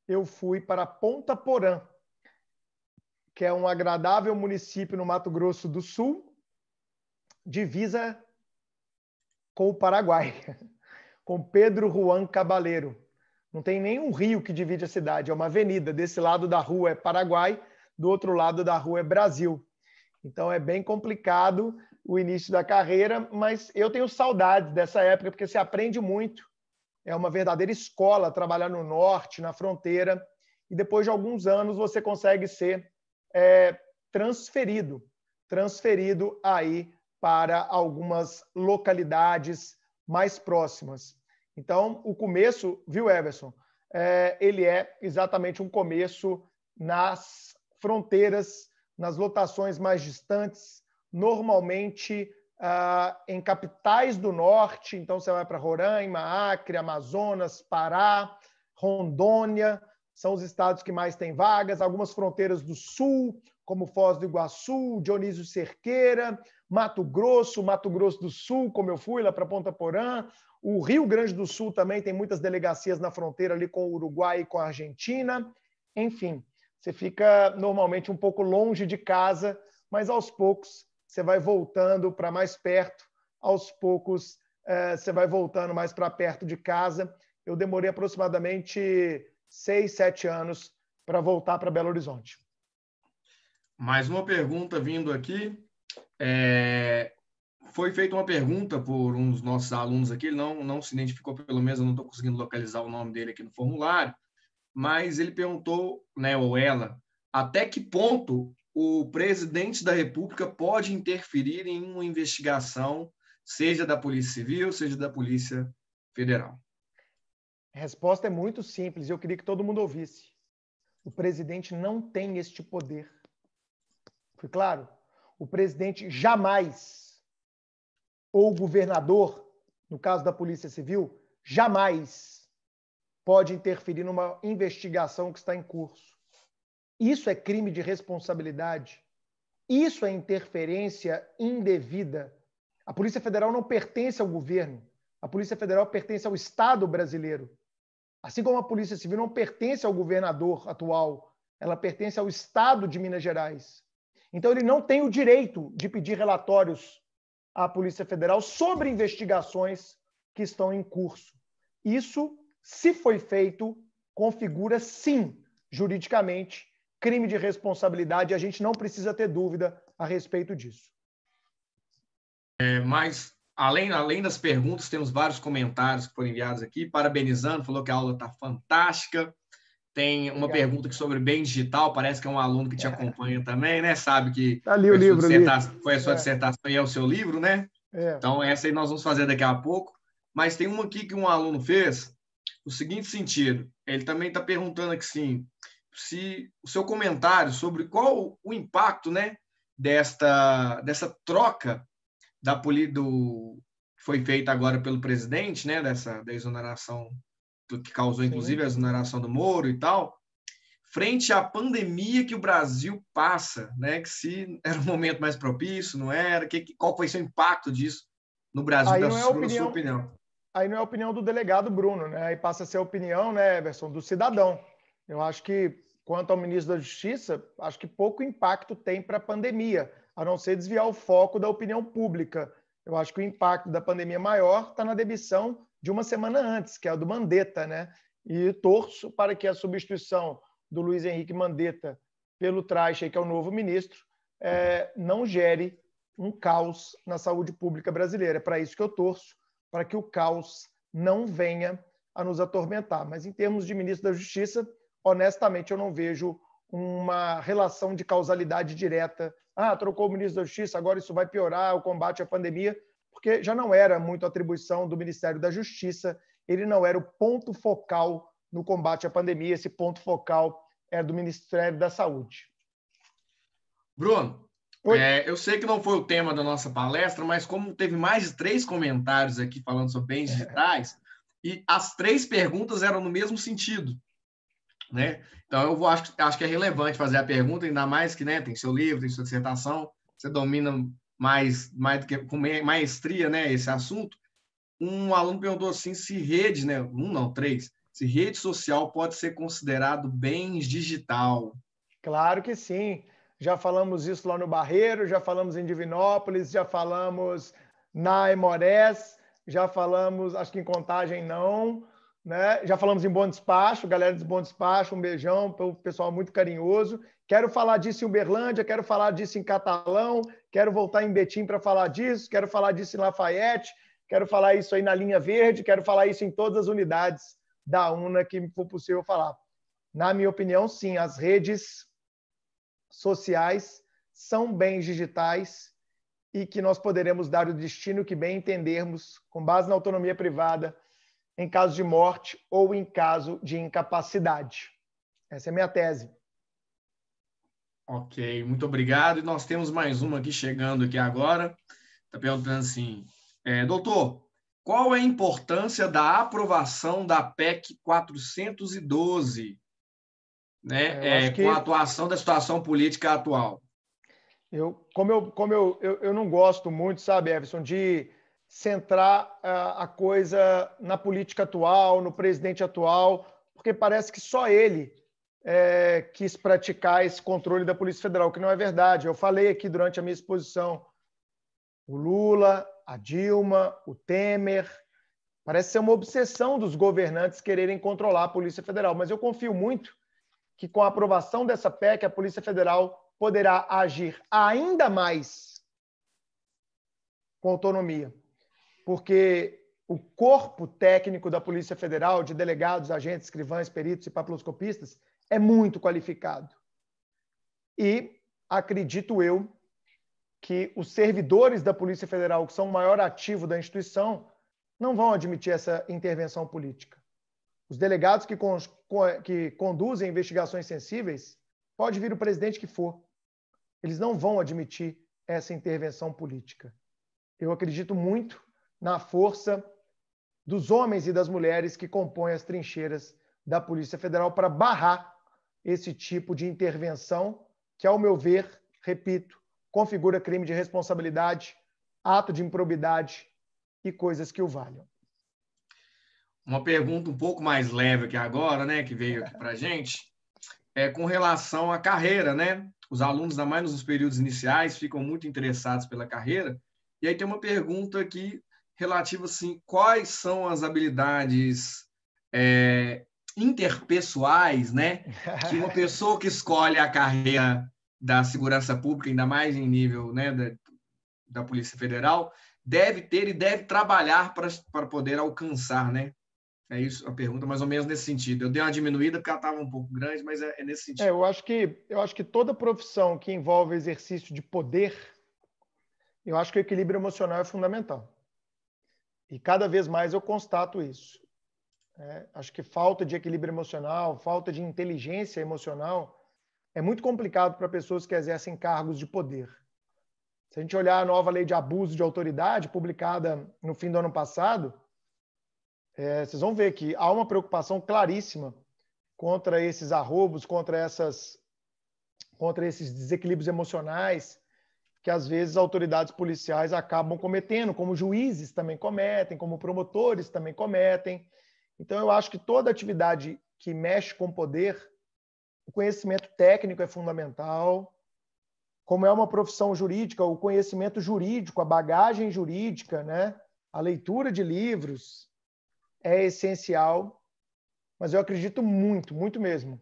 eu fui para Ponta Porã, que é um agradável município no Mato Grosso do Sul, divisa com o Paraguai, [LAUGHS] com Pedro Juan Cabaleiro. Não tem nenhum rio que divide a cidade, é uma avenida. Desse lado da rua é Paraguai, do outro lado da rua é Brasil. Então é bem complicado o início da carreira, mas eu tenho saudades dessa época, porque se aprende muito. É uma verdadeira escola trabalhar no norte, na fronteira, e depois de alguns anos você consegue ser é, transferido, transferido aí para algumas localidades mais próximas. Então, o começo, viu, Everson? É, ele é exatamente um começo nas fronteiras, nas lotações mais distantes, normalmente ah, em capitais do norte, então você vai para Roraima, Acre, Amazonas, Pará, Rondônia, são os estados que mais têm vagas, algumas fronteiras do sul, como Foz do Iguaçu, Dionísio Cerqueira, Mato Grosso, Mato Grosso do Sul, como eu fui lá para Ponta Porã, o Rio Grande do Sul também tem muitas delegacias na fronteira ali com o Uruguai e com a Argentina. Enfim, você fica normalmente um pouco longe de casa, mas aos poucos você vai voltando para mais perto, aos poucos eh, você vai voltando mais para perto de casa. Eu demorei aproximadamente seis, sete anos para voltar para Belo Horizonte. Mais uma pergunta vindo aqui. É... Foi feita uma pergunta por um dos nossos alunos aqui, ele não, não se identificou, pelo menos eu não estou conseguindo localizar o nome dele aqui no formulário, mas ele perguntou, né, ou ela, até que ponto o presidente da República pode interferir em uma investigação, seja da Polícia Civil, seja da Polícia Federal? A resposta é muito simples, eu queria que todo mundo ouvisse. O presidente não tem este poder. Foi claro? O presidente jamais, ou o governador, no caso da Polícia Civil, jamais pode interferir numa investigação que está em curso. Isso é crime de responsabilidade. Isso é interferência indevida. A Polícia Federal não pertence ao governo. A Polícia Federal pertence ao Estado brasileiro. Assim como a Polícia Civil não pertence ao governador atual, ela pertence ao Estado de Minas Gerais. Então, ele não tem o direito de pedir relatórios à Polícia Federal sobre investigações que estão em curso. Isso, se foi feito, configura sim, juridicamente, crime de responsabilidade, a gente não precisa ter dúvida a respeito disso. É, mas, além, além das perguntas, temos vários comentários que foram enviados aqui, parabenizando, falou que a aula está fantástica. Tem uma Obrigado. pergunta aqui sobre bem digital, parece que é um aluno que te é. [LAUGHS] acompanha também, né? Sabe que tá ali o livro, ali foi a sua é. dissertação e é o seu livro, né? É. Então, essa aí nós vamos fazer daqui a pouco. Mas tem uma aqui que um aluno fez, o seguinte sentido. Ele também está perguntando aqui, sim, se o seu comentário sobre qual o impacto né, desta, dessa troca da do que foi feita agora pelo presidente, né, dessa da exoneração do, que causou inclusive a exoneração do Moro e tal, frente à pandemia que o Brasil passa, né, que se era um momento mais propício, não era, que, qual foi seu impacto disso no Brasil, na é sua, opinião, sua opinião? Aí não é a opinião do delegado Bruno, né? Aí passa a ser a opinião, né, Everson, do cidadão eu acho que, quanto ao ministro da Justiça, acho que pouco impacto tem para a pandemia, a não ser desviar o foco da opinião pública. Eu acho que o impacto da pandemia maior está na demissão de uma semana antes, que é a do Mandetta, né? E torço para que a substituição do Luiz Henrique Mandetta pelo Traiche, que é o novo ministro, é, não gere um caos na saúde pública brasileira. É para isso que eu torço, para que o caos não venha a nos atormentar. Mas em termos de ministro da Justiça, honestamente, eu não vejo uma relação de causalidade direta. Ah, trocou o ministro da Justiça, agora isso vai piorar o combate à pandemia, porque já não era muito atribuição do Ministério da Justiça, ele não era o ponto focal no combate à pandemia, esse ponto focal era é do Ministério da Saúde. Bruno, é, eu sei que não foi o tema da nossa palestra, mas como teve mais de três comentários aqui falando sobre bens digitais, é. e as três perguntas eram no mesmo sentido né? Então eu vou, acho, acho que é relevante fazer a pergunta, ainda mais que né, tem seu livro, tem sua dissertação, você domina mais, mais que, com maestria né, esse assunto. Um aluno perguntou assim se rede, né? Um não, três, se rede social pode ser considerado bens digital. Claro que sim. Já falamos isso lá no Barreiro, já falamos em Divinópolis, já falamos na Emorés, já falamos, acho que em Contagem não, né? Já falamos em Bom Despacho, galera de Bom Despacho, um beijão para o pessoal muito carinhoso. Quero falar disso em Uberlândia, quero falar disso em Catalão, quero voltar em Betim para falar disso, quero falar disso em Lafayette, quero falar isso aí na linha verde, quero falar isso em todas as unidades da UNA que for possível falar. Na minha opinião, sim, as redes sociais são bens digitais e que nós poderemos dar o destino que bem entendermos, com base na autonomia privada, em caso de morte ou em caso de incapacidade. Essa é a minha tese. Ok, muito obrigado. E nós temos mais uma aqui chegando aqui agora. Está perguntando assim, é, doutor, qual é a importância da aprovação da PEC 412, né, é, é que... com a atuação da situação política atual? Eu, como eu, como eu, eu, eu não gosto muito, sabe, Everson, de centrar ah, a coisa na política atual, no presidente atual, porque parece que só ele é, quis praticar esse controle da Polícia Federal, que não é verdade. Eu falei aqui durante a minha exposição: o Lula, a Dilma, o Temer. Parece ser uma obsessão dos governantes quererem controlar a Polícia Federal, mas eu confio muito que com a aprovação dessa PEC, a Polícia Federal poderá agir ainda mais com autonomia porque o corpo técnico da Polícia Federal, de delegados, agentes, escrivães, peritos e papiloscopistas, é muito qualificado. E acredito eu que os servidores da Polícia Federal, que são o maior ativo da instituição, não vão admitir essa intervenção política. Os delegados que, con que conduzem investigações sensíveis, pode vir o presidente que for, eles não vão admitir essa intervenção política. Eu acredito muito na força dos homens e das mulheres que compõem as trincheiras da Polícia Federal para barrar esse tipo de intervenção, que, ao meu ver, repito, configura crime de responsabilidade, ato de improbidade e coisas que o valham. Uma pergunta um pouco mais leve aqui agora, né, que veio aqui para a gente, é com relação à carreira, né? Os alunos, ainda mais nos períodos iniciais, ficam muito interessados pela carreira. E aí tem uma pergunta aqui relativo assim, quais são as habilidades é, interpessoais, né? Que uma [LAUGHS] pessoa que escolhe a carreira da segurança pública, ainda mais em nível né, da, da Polícia Federal, deve ter e deve trabalhar para poder alcançar, né? É isso a pergunta, mais ou menos nesse sentido. Eu dei uma diminuída porque ela estava um pouco grande, mas é, é nesse sentido. É, eu, acho que, eu acho que toda profissão que envolve exercício de poder, eu acho que o equilíbrio emocional é fundamental. E cada vez mais eu constato isso. É, acho que falta de equilíbrio emocional, falta de inteligência emocional é muito complicado para pessoas que exercem cargos de poder. Se a gente olhar a nova lei de abuso de autoridade, publicada no fim do ano passado, é, vocês vão ver que há uma preocupação claríssima contra esses arrobos, contra essas, contra esses desequilíbrios emocionais, que às vezes autoridades policiais acabam cometendo, como juízes também cometem, como promotores também cometem. Então, eu acho que toda atividade que mexe com poder, o conhecimento técnico é fundamental. Como é uma profissão jurídica, o conhecimento jurídico, a bagagem jurídica, né? a leitura de livros é essencial. Mas eu acredito muito, muito mesmo,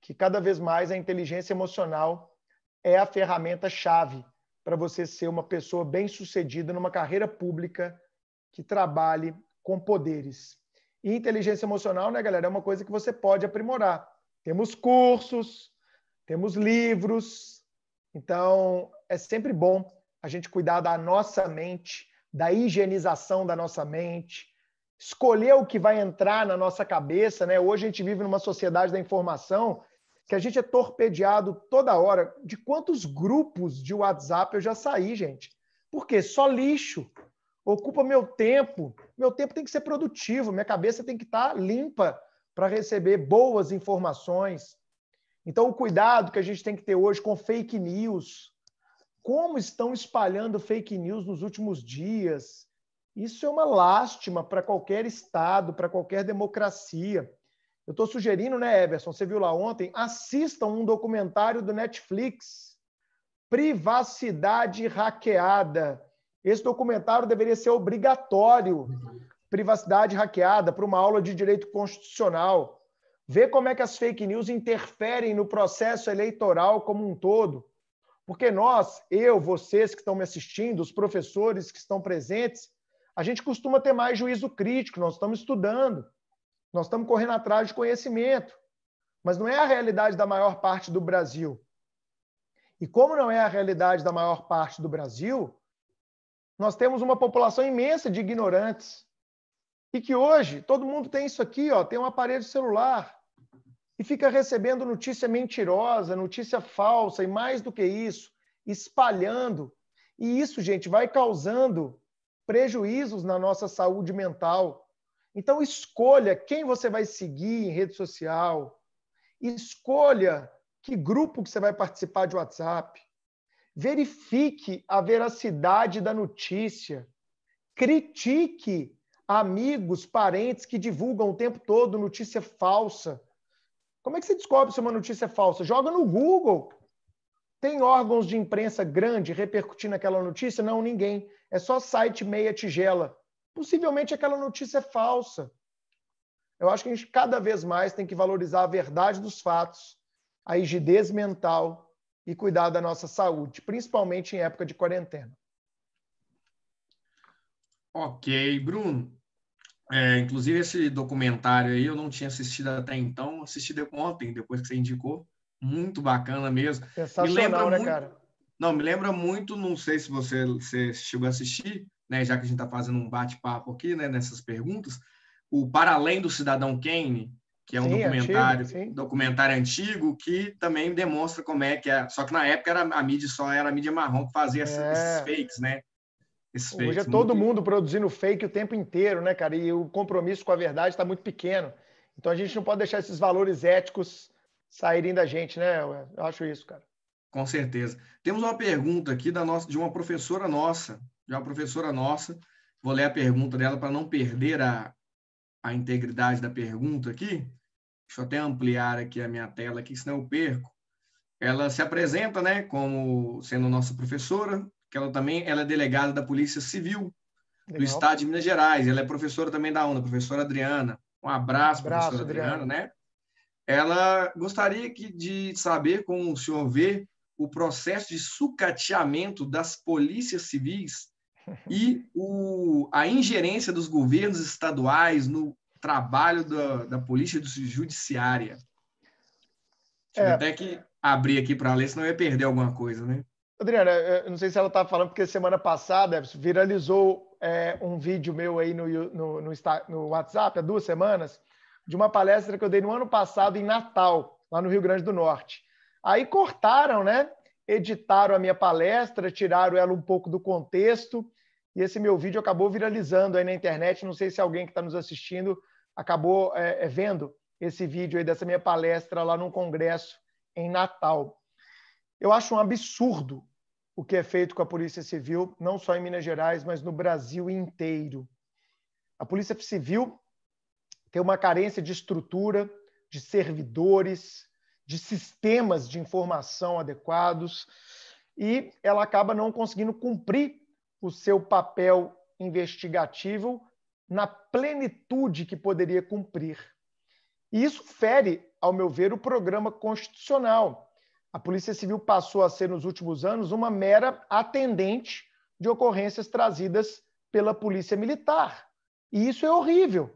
que cada vez mais a inteligência emocional é a ferramenta-chave para você ser uma pessoa bem-sucedida numa carreira pública que trabalhe com poderes. E inteligência emocional, né, galera, é uma coisa que você pode aprimorar. Temos cursos, temos livros. Então, é sempre bom a gente cuidar da nossa mente, da higienização da nossa mente, escolher o que vai entrar na nossa cabeça, né? Hoje a gente vive numa sociedade da informação que a gente é torpedeado toda hora. De quantos grupos de WhatsApp eu já saí, gente? Por quê? Só lixo. Ocupa meu tempo. Meu tempo tem que ser produtivo, minha cabeça tem que estar limpa para receber boas informações. Então, o cuidado que a gente tem que ter hoje com fake news. Como estão espalhando fake news nos últimos dias? Isso é uma lástima para qualquer Estado, para qualquer democracia. Eu estou sugerindo, né, Everson? Você viu lá ontem? Assistam um documentário do Netflix, Privacidade Hackeada. Esse documentário deveria ser obrigatório, privacidade hackeada, para uma aula de direito constitucional. Ver como é que as fake news interferem no processo eleitoral como um todo. Porque nós, eu, vocês que estão me assistindo, os professores que estão presentes, a gente costuma ter mais juízo crítico, nós estamos estudando. Nós estamos correndo atrás de conhecimento, mas não é a realidade da maior parte do Brasil. E como não é a realidade da maior parte do Brasil, nós temos uma população imensa de ignorantes. E que hoje todo mundo tem isso aqui, ó, tem um aparelho celular e fica recebendo notícia mentirosa, notícia falsa e mais do que isso, espalhando. E isso, gente, vai causando prejuízos na nossa saúde mental. Então, escolha quem você vai seguir em rede social, escolha que grupo que você vai participar de WhatsApp, verifique a veracidade da notícia, critique amigos, parentes que divulgam o tempo todo notícia falsa. Como é que você descobre se uma notícia é falsa? Joga no Google. Tem órgãos de imprensa grande repercutindo aquela notícia? Não, ninguém. É só site meia tigela possivelmente aquela notícia é falsa. Eu acho que a gente cada vez mais tem que valorizar a verdade dos fatos, a rigidez mental e cuidar da nossa saúde, principalmente em época de quarentena. Ok, Bruno. É, inclusive, esse documentário aí eu não tinha assistido até então, assisti ontem, depois que você indicou. Muito bacana mesmo. Sensacional, me lembra né, muito... cara? Não, me lembra muito, não sei se você, você chegou a assistir, né, já que a gente está fazendo um bate-papo aqui né, nessas perguntas, o Para Além do Cidadão Kane, que é um sim, documentário, antigo, documentário antigo que também demonstra como é que é. Só que na época era a mídia só era a mídia marrom que fazia é. esses fakes, né? Esses Hoje fakes, é todo muito... mundo produzindo fake o tempo inteiro, né, cara? E o compromisso com a verdade está muito pequeno. Então a gente não pode deixar esses valores éticos saírem da gente, né? Eu acho isso, cara. Com certeza. Temos uma pergunta aqui da nossa, de uma professora nossa, já uma professora nossa. Vou ler a pergunta dela para não perder a, a integridade da pergunta aqui. Deixa eu até ampliar aqui a minha tela, aqui, senão eu perco. Ela se apresenta né, como sendo nossa professora, que ela também ela é delegada da Polícia Civil Legal. do Estado de Minas Gerais. Ela é professora também da UNA, professora Adriana. Um abraço, um abraço professora Adriana. Adriana. né? Ela gostaria que, de saber como o senhor vê o processo de sucateamento das polícias civis e o, a ingerência dos governos estaduais no trabalho da, da polícia judiciária. Tive é. até que abrir aqui para ler, senão eu ia perder alguma coisa, né? Adriana, é, eu não sei se ela está falando, porque semana passada viralizou é, um vídeo meu aí no, no, no, no WhatsApp, há duas semanas, de uma palestra que eu dei no ano passado em Natal, lá no Rio Grande do Norte. Aí cortaram, né? Editaram a minha palestra, tiraram ela um pouco do contexto e esse meu vídeo acabou viralizando aí na internet. Não sei se alguém que está nos assistindo acabou é, é, vendo esse vídeo aí dessa minha palestra lá num congresso em Natal. Eu acho um absurdo o que é feito com a Polícia Civil, não só em Minas Gerais, mas no Brasil inteiro. A Polícia Civil tem uma carência de estrutura, de servidores, de sistemas de informação adequados, e ela acaba não conseguindo cumprir o seu papel investigativo na plenitude que poderia cumprir. E isso fere, ao meu ver, o programa constitucional. A Polícia Civil passou a ser, nos últimos anos, uma mera atendente de ocorrências trazidas pela Polícia Militar. E isso é horrível.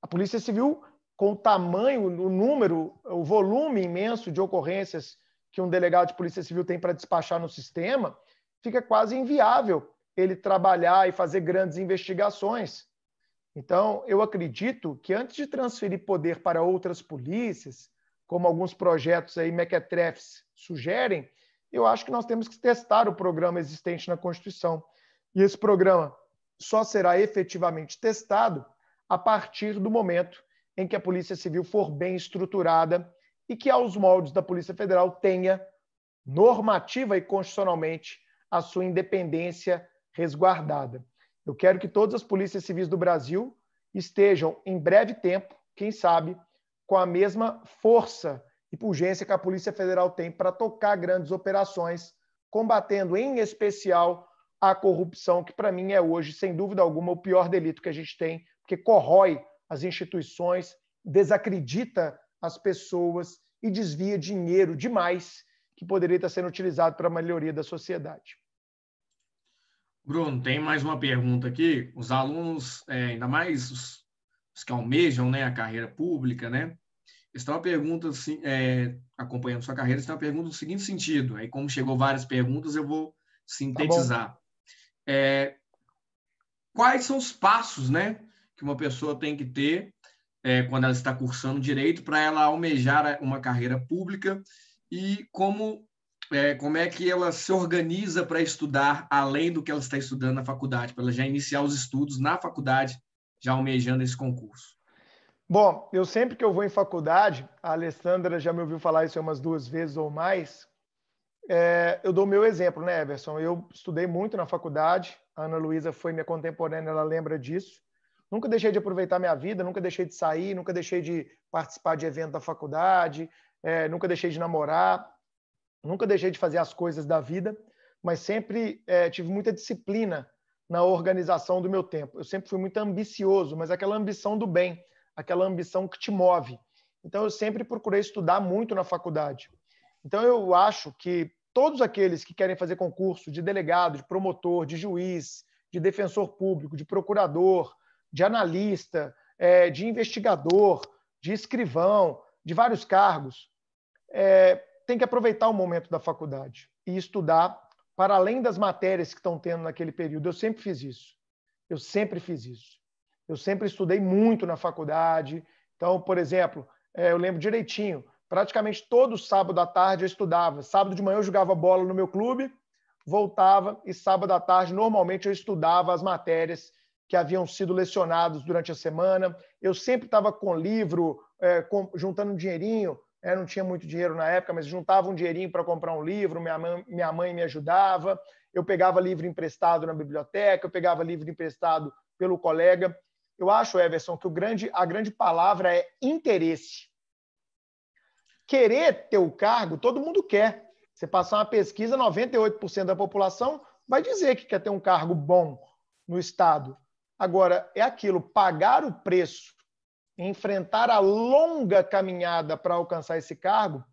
A Polícia Civil, com o tamanho, o número, o volume imenso de ocorrências que um delegado de Polícia Civil tem para despachar no sistema, fica quase inviável ele trabalhar e fazer grandes investigações. Então, eu acredito que antes de transferir poder para outras polícias, como alguns projetos aí mequetrefes sugerem, eu acho que nós temos que testar o programa existente na Constituição. E esse programa só será efetivamente testado a partir do momento em que a Polícia Civil for bem estruturada e que aos moldes da Polícia Federal tenha normativa e constitucionalmente a sua independência resguardada. Eu quero que todas as polícias civis do Brasil estejam, em breve tempo, quem sabe, com a mesma força e pungência que a Polícia Federal tem para tocar grandes operações, combatendo, em especial, a corrupção, que para mim é hoje, sem dúvida alguma, o pior delito que a gente tem, porque corrói as instituições, desacredita as pessoas e desvia dinheiro demais que poderia estar sendo utilizado para a melhoria da sociedade. Bruno, tem mais uma pergunta aqui. Os alunos, é, ainda mais os, os, que almejam né, a carreira pública, né? Está pergunta, assim, é, acompanhando sua carreira, está uma pergunta no seguinte sentido. Aí, como chegou várias perguntas, eu vou sintetizar. Tá é, quais são os passos né, que uma pessoa tem que ter é, quando ela está cursando direito para ela almejar uma carreira pública e como é, como é que ela se organiza para estudar além do que ela está estudando na faculdade, para ela já iniciar os estudos na faculdade, já almejando esse concurso? Bom, eu sempre que eu vou em faculdade, a Alessandra já me ouviu falar isso umas duas vezes ou mais, é, eu dou o meu exemplo, né, Everson? Eu estudei muito na faculdade, a Ana Luísa foi minha contemporânea, ela lembra disso. Nunca deixei de aproveitar minha vida, nunca deixei de sair, nunca deixei de participar de evento da faculdade, é, nunca deixei de namorar. Nunca deixei de fazer as coisas da vida, mas sempre é, tive muita disciplina na organização do meu tempo. Eu sempre fui muito ambicioso, mas aquela ambição do bem, aquela ambição que te move. Então, eu sempre procurei estudar muito na faculdade. Então, eu acho que todos aqueles que querem fazer concurso de delegado, de promotor, de juiz, de defensor público, de procurador, de analista, é, de investigador, de escrivão, de vários cargos, é, tem que aproveitar o momento da faculdade e estudar para além das matérias que estão tendo naquele período. Eu sempre fiz isso. Eu sempre fiz isso. Eu sempre estudei muito na faculdade. Então, por exemplo, é, eu lembro direitinho, praticamente todo sábado à tarde eu estudava. Sábado de manhã eu jogava bola no meu clube, voltava e sábado à tarde normalmente eu estudava as matérias que haviam sido lecionadas durante a semana. Eu sempre estava com livro, é, juntando um dinheirinho é, não tinha muito dinheiro na época, mas juntava um dinheirinho para comprar um livro, minha mãe, minha mãe me ajudava, eu pegava livro emprestado na biblioteca, eu pegava livro emprestado pelo colega. Eu acho, Everson, que grande, a grande palavra é interesse. Querer ter o cargo, todo mundo quer. Você passar uma pesquisa, 98% da população vai dizer que quer ter um cargo bom no Estado. Agora, é aquilo, pagar o preço enfrentar a longa caminhada para alcançar esse cargo,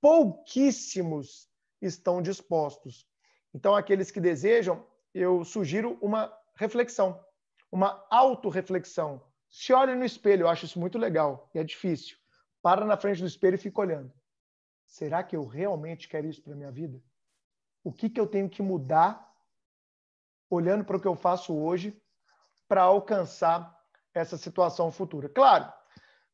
pouquíssimos estão dispostos. Então, aqueles que desejam, eu sugiro uma reflexão, uma autorreflexão. Se olha no espelho, eu acho isso muito legal e é difícil. Para na frente do espelho e fica olhando. Será que eu realmente quero isso para minha vida? O que, que eu tenho que mudar, olhando para o que eu faço hoje, para alcançar essa situação futura. Claro,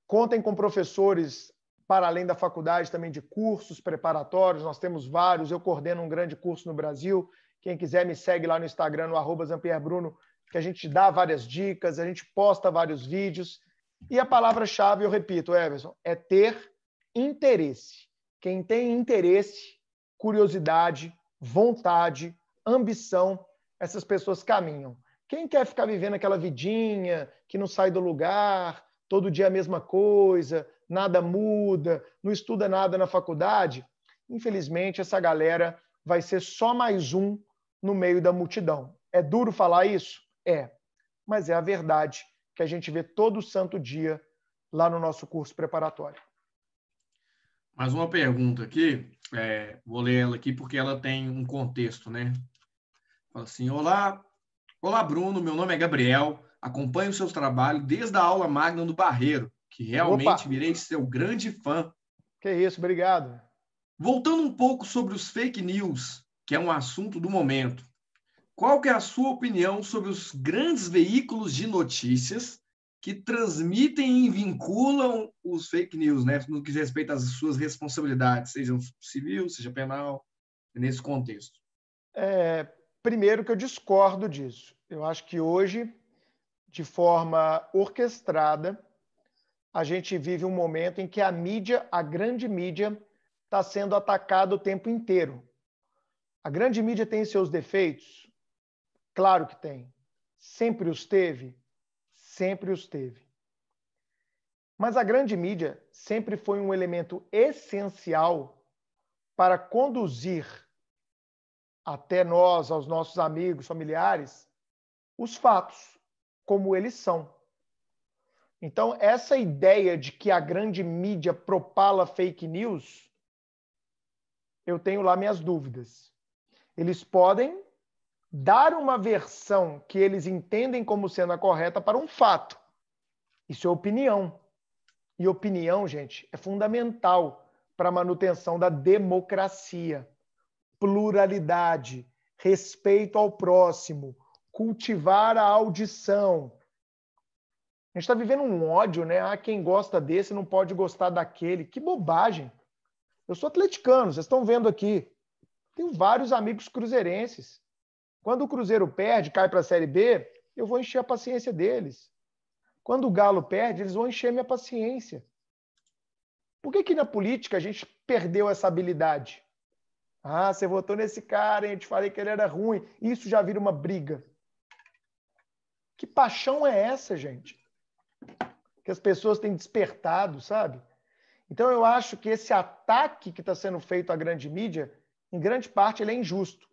contem com professores para além da faculdade também de cursos preparatórios, nós temos vários, eu coordeno um grande curso no Brasil, quem quiser me segue lá no Instagram, no arroba Bruno, que a gente dá várias dicas, a gente posta vários vídeos, e a palavra-chave, eu repito, Everson, é ter interesse. Quem tem interesse, curiosidade, vontade, ambição, essas pessoas caminham. Quem quer ficar vivendo aquela vidinha que não sai do lugar, todo dia a mesma coisa, nada muda, não estuda nada na faculdade? Infelizmente, essa galera vai ser só mais um no meio da multidão. É duro falar isso? É, mas é a verdade que a gente vê todo santo dia lá no nosso curso preparatório. Mais uma pergunta aqui, é, vou ler ela aqui porque ela tem um contexto, né? Fala assim: Olá, Olá, Bruno. Meu nome é Gabriel. Acompanho o seu trabalho desde a aula magna do Barreiro, que realmente Opa. virei seu grande fã. Que isso, obrigado. Voltando um pouco sobre os fake news, que é um assunto do momento. Qual que é a sua opinião sobre os grandes veículos de notícias que transmitem e vinculam os fake news, né, no que diz respeito às suas responsabilidades, seja civil, seja penal, nesse contexto? É, primeiro que eu discordo disso. Eu acho que hoje, de forma orquestrada, a gente vive um momento em que a mídia, a grande mídia, está sendo atacada o tempo inteiro. A grande mídia tem seus defeitos? Claro que tem. Sempre os teve? Sempre os teve. Mas a grande mídia sempre foi um elemento essencial para conduzir até nós, aos nossos amigos, familiares, os fatos como eles são. Então, essa ideia de que a grande mídia propala fake news, eu tenho lá minhas dúvidas. Eles podem dar uma versão que eles entendem como sendo a correta para um fato. Isso é opinião. E opinião, gente, é fundamental para a manutenção da democracia, pluralidade, respeito ao próximo, cultivar a audição. A gente está vivendo um ódio, né? Ah, quem gosta desse não pode gostar daquele. Que bobagem. Eu sou atleticano, vocês estão vendo aqui. Tenho vários amigos cruzeirenses. Quando o Cruzeiro perde, cai para a Série B, eu vou encher a paciência deles. Quando o Galo perde, eles vão encher minha paciência. Por que, que na política a gente perdeu essa habilidade? Ah, você votou nesse cara, hein? eu te falei que ele era ruim. Isso já vira uma briga. Que paixão é essa, gente? Que as pessoas têm despertado, sabe? Então eu acho que esse ataque que está sendo feito à grande mídia, em grande parte, ele é injusto.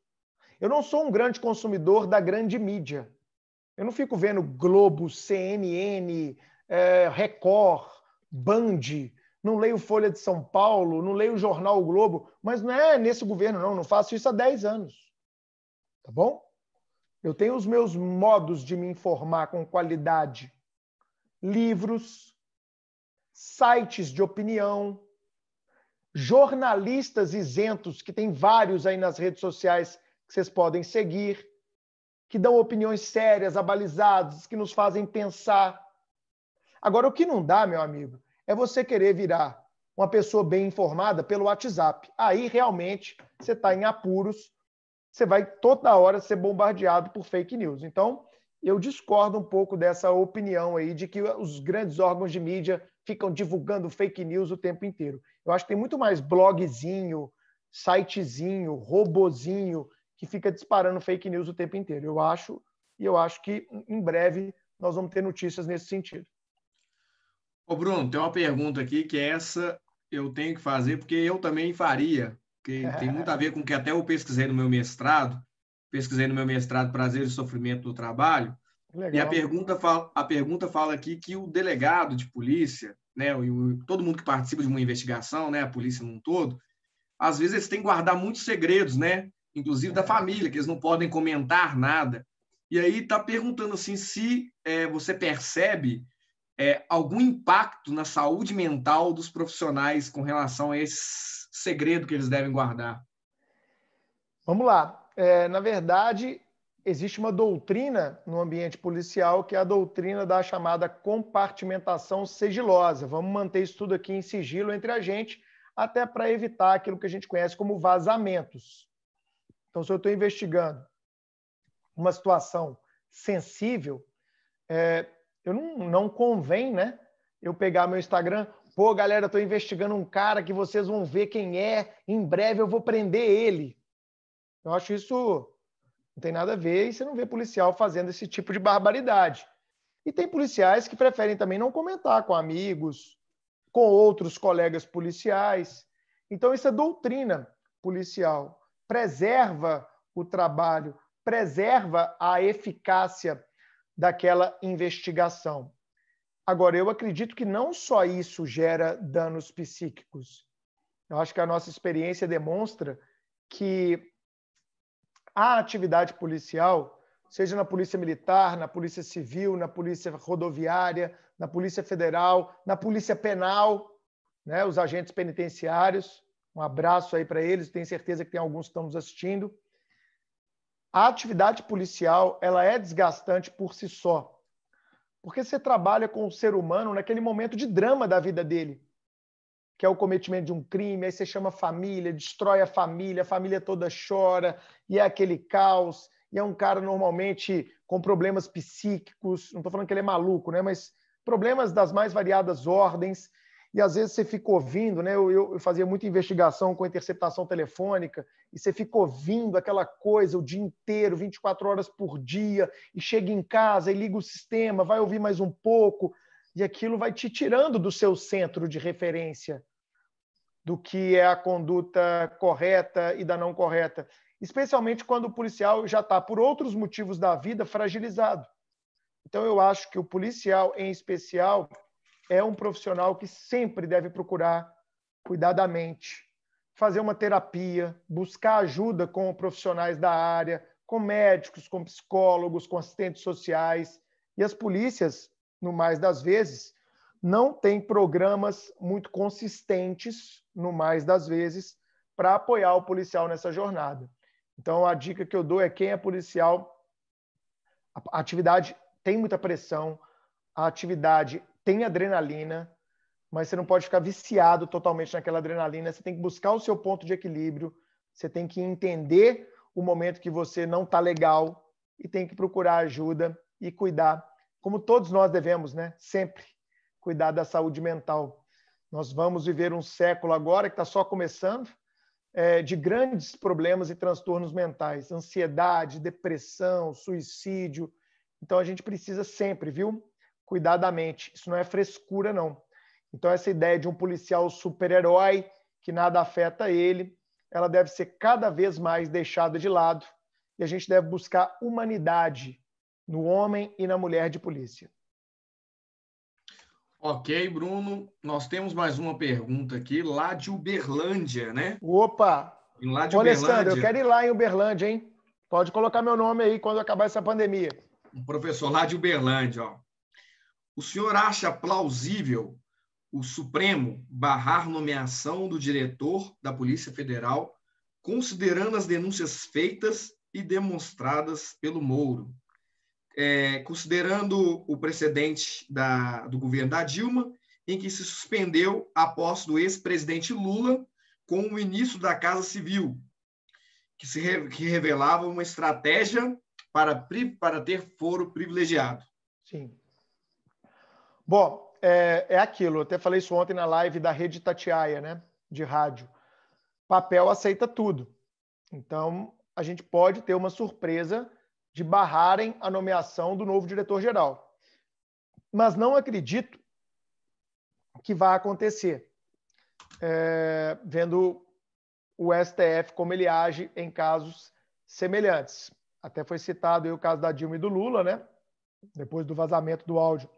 Eu não sou um grande consumidor da grande mídia. Eu não fico vendo Globo, CNN, é, Record, Band, não leio Folha de São Paulo, não leio o jornal o Globo, mas não é nesse governo, não, não faço isso há 10 anos. Tá bom? Eu tenho os meus modos de me informar com qualidade: livros, sites de opinião, jornalistas isentos, que tem vários aí nas redes sociais que vocês podem seguir, que dão opiniões sérias, abalizadas, que nos fazem pensar. Agora, o que não dá, meu amigo, é você querer virar uma pessoa bem informada pelo WhatsApp. Aí realmente você está em apuros, você vai toda hora ser bombardeado por fake news. Então, eu discordo um pouco dessa opinião aí de que os grandes órgãos de mídia ficam divulgando fake news o tempo inteiro. Eu acho que tem muito mais blogzinho, sitezinho, robozinho que fica disparando fake news o tempo inteiro. Eu acho e eu acho que em breve nós vamos ter notícias nesse sentido. Ô Bruno, tem uma pergunta aqui que essa eu tenho que fazer porque eu também faria que [LAUGHS] tem muito a ver com o que até eu pesquisei no meu mestrado, pesquisei no meu mestrado Prazer e Sofrimento no Trabalho, Legal. e a pergunta, fala, a pergunta fala aqui que o delegado de polícia, né, o, todo mundo que participa de uma investigação, né, a polícia num todo, às vezes eles têm que guardar muitos segredos, né, inclusive da é. família, que eles não podem comentar nada. E aí está perguntando assim se é, você percebe é, algum impacto na saúde mental dos profissionais com relação a esse segredo que eles devem guardar? Vamos lá. É, na verdade, existe uma doutrina no ambiente policial que é a doutrina da chamada compartimentação sigilosa. Vamos manter isso tudo aqui em sigilo entre a gente, até para evitar aquilo que a gente conhece como vazamentos. Então, se eu estou investigando uma situação sensível, é, eu não, não convém, né? Eu pegar meu Instagram, pô, galera, estou tô investigando um cara que vocês vão ver quem é, em breve eu vou prender ele. Eu acho isso não tem nada a ver e você não vê policial fazendo esse tipo de barbaridade. E tem policiais que preferem também não comentar com amigos, com outros colegas policiais. Então, essa é doutrina policial preserva o trabalho, preserva a eficácia daquela investigação. Agora, eu acredito que não só isso gera danos psíquicos. Eu acho que a nossa experiência demonstra que a atividade policial, seja na Polícia Militar, na Polícia Civil, na Polícia Rodoviária, na Polícia Federal, na Polícia Penal, né, os agentes penitenciários, um abraço aí para eles, tenho certeza que tem alguns que estão nos assistindo a atividade policial ela é desgastante por si só, porque você trabalha com o ser humano naquele momento de drama da vida dele, que é o cometimento de um crime, aí você chama a família, destrói a família, a família toda chora, e é aquele caos, e é um cara normalmente com problemas psíquicos, não estou falando que ele é maluco, né? mas problemas das mais variadas ordens, e às vezes você fica ouvindo, né? Eu, eu, fazia muita investigação com interceptação telefônica, e você fica ouvindo aquela coisa o dia inteiro, 24 horas por dia, e chega em casa e liga o sistema, vai ouvir mais um pouco, e aquilo vai te tirando do seu centro de referência do que é a conduta correta e da não correta, especialmente quando o policial já está, por outros motivos da vida, fragilizado. Então, eu acho que o policial, em especial, é um profissional que sempre deve procurar cuidadamente, fazer uma terapia, buscar ajuda com profissionais da área, com médicos, com psicólogos, com assistentes sociais. E as polícias, no mais das vezes, não têm programas muito consistentes, no mais das vezes, para apoiar o policial nessa jornada. Então, a dica que eu dou é quem é policial, a atividade tem muita pressão, a atividade tem adrenalina, mas você não pode ficar viciado totalmente naquela adrenalina. Você tem que buscar o seu ponto de equilíbrio, você tem que entender o momento que você não está legal e tem que procurar ajuda e cuidar, como todos nós devemos, né? Sempre cuidar da saúde mental. Nós vamos viver um século agora que está só começando é, de grandes problemas e transtornos mentais, ansiedade, depressão, suicídio. Então a gente precisa sempre, viu? cuidar da mente. Isso não é frescura, não. Então, essa ideia de um policial super-herói, que nada afeta ele, ela deve ser cada vez mais deixada de lado e a gente deve buscar humanidade no homem e na mulher de polícia. Ok, Bruno. Nós temos mais uma pergunta aqui, lá de Uberlândia, né? Opa! lá de Ô, Uberlândia... Alessandro, eu quero ir lá em Uberlândia, hein? Pode colocar meu nome aí quando acabar essa pandemia. O professor lá de Uberlândia, ó. O senhor acha plausível o Supremo barrar nomeação do diretor da Polícia Federal, considerando as denúncias feitas e demonstradas pelo Mouro? É, considerando o precedente da, do governo da Dilma, em que se suspendeu a posse do ex-presidente Lula com o ministro da Casa Civil, que, se re, que revelava uma estratégia para, para ter foro privilegiado. Sim. Bom, é, é aquilo. Eu até falei isso ontem na live da Rede Tatiaia, né? De rádio. Papel aceita tudo. Então, a gente pode ter uma surpresa de barrarem a nomeação do novo diretor-geral. Mas não acredito que vá acontecer, é, vendo o STF como ele age em casos semelhantes. Até foi citado o caso da Dilma e do Lula, né? Depois do vazamento do áudio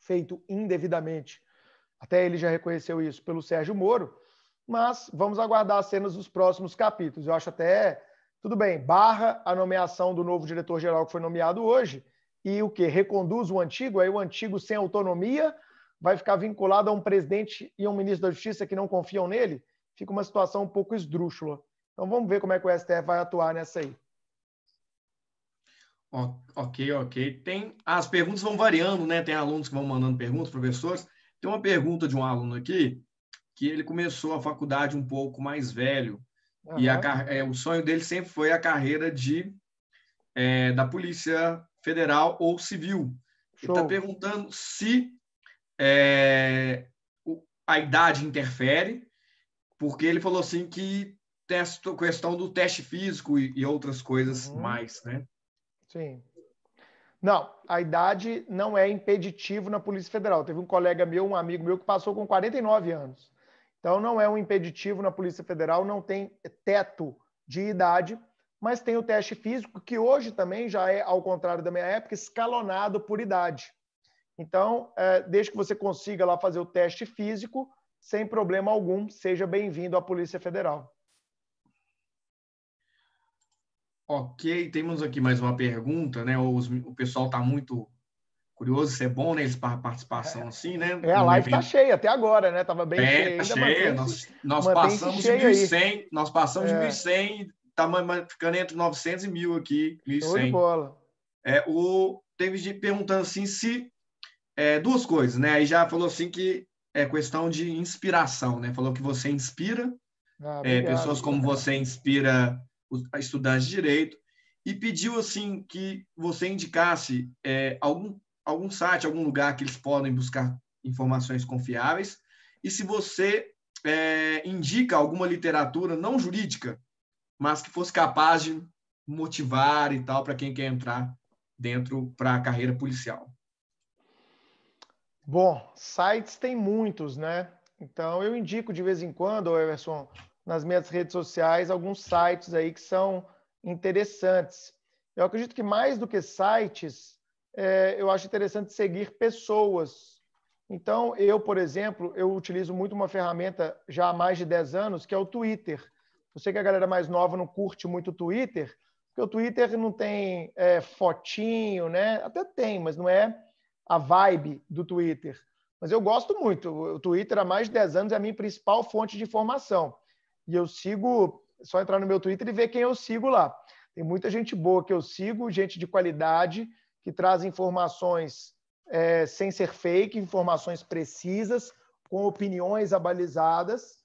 feito indevidamente, até ele já reconheceu isso, pelo Sérgio Moro, mas vamos aguardar as cenas dos próximos capítulos. Eu acho até, tudo bem, barra a nomeação do novo diretor-geral que foi nomeado hoje, e o que? Reconduz o antigo, aí o antigo sem autonomia vai ficar vinculado a um presidente e a um ministro da Justiça que não confiam nele? Fica uma situação um pouco esdrúxula. Então vamos ver como é que o STF vai atuar nessa aí. Ok, ok. Tem as perguntas vão variando, né? Tem alunos que vão mandando perguntas, professores. Tem uma pergunta de um aluno aqui que ele começou a faculdade um pouco mais velho uhum. e a, é, o sonho dele sempre foi a carreira de é, da polícia federal ou civil. Tá Show. Ele está perguntando se é, a idade interfere, porque ele falou assim que testo, questão do teste físico e, e outras coisas uhum. mais, né? Sim. Não, a idade não é impeditivo na Polícia Federal. Teve um colega meu, um amigo meu, que passou com 49 anos. Então, não é um impeditivo na Polícia Federal, não tem teto de idade, mas tem o teste físico, que hoje também já é, ao contrário da minha época, escalonado por idade. Então, é, desde que você consiga lá fazer o teste físico, sem problema algum, seja bem-vindo à Polícia Federal. Ok, temos aqui mais uma pergunta, né? Os, o pessoal está muito curioso, isso é bom, né? Eles participação é, assim, né? É, a live está cheia até agora, né? Tava bem é, cheia. Tá cheia. Nós, nós passamos de 1.100, nós passamos é. de 1.100, tá ficando entre 900 e 1.000 aqui, 1.100. bola. É, o de perguntando assim se... É, duas coisas, né? Aí já falou assim que é questão de inspiração, né? Falou que você inspira, ah, é, pessoas como você inspira a de direito, e pediu assim que você indicasse é, algum, algum site, algum lugar que eles podem buscar informações confiáveis, e se você é, indica alguma literatura não jurídica, mas que fosse capaz de motivar e tal para quem quer entrar dentro para a carreira policial. Bom, sites tem muitos, né? Então eu indico de vez em quando, Everson, nas minhas redes sociais alguns sites aí que são interessantes. Eu acredito que mais do que sites, é, eu acho interessante seguir pessoas. Então, eu, por exemplo, eu utilizo muito uma ferramenta já há mais de 10 anos, que é o Twitter. Eu sei que a galera mais nova não curte muito o Twitter, porque o Twitter não tem é, fotinho, né? Até tem, mas não é a vibe do Twitter. Mas eu gosto muito. O Twitter, há mais de 10 anos, é a minha principal fonte de informação. E eu sigo, é só entrar no meu Twitter e ver quem eu sigo lá. Tem muita gente boa que eu sigo, gente de qualidade, que traz informações é, sem ser fake, informações precisas, com opiniões abalizadas,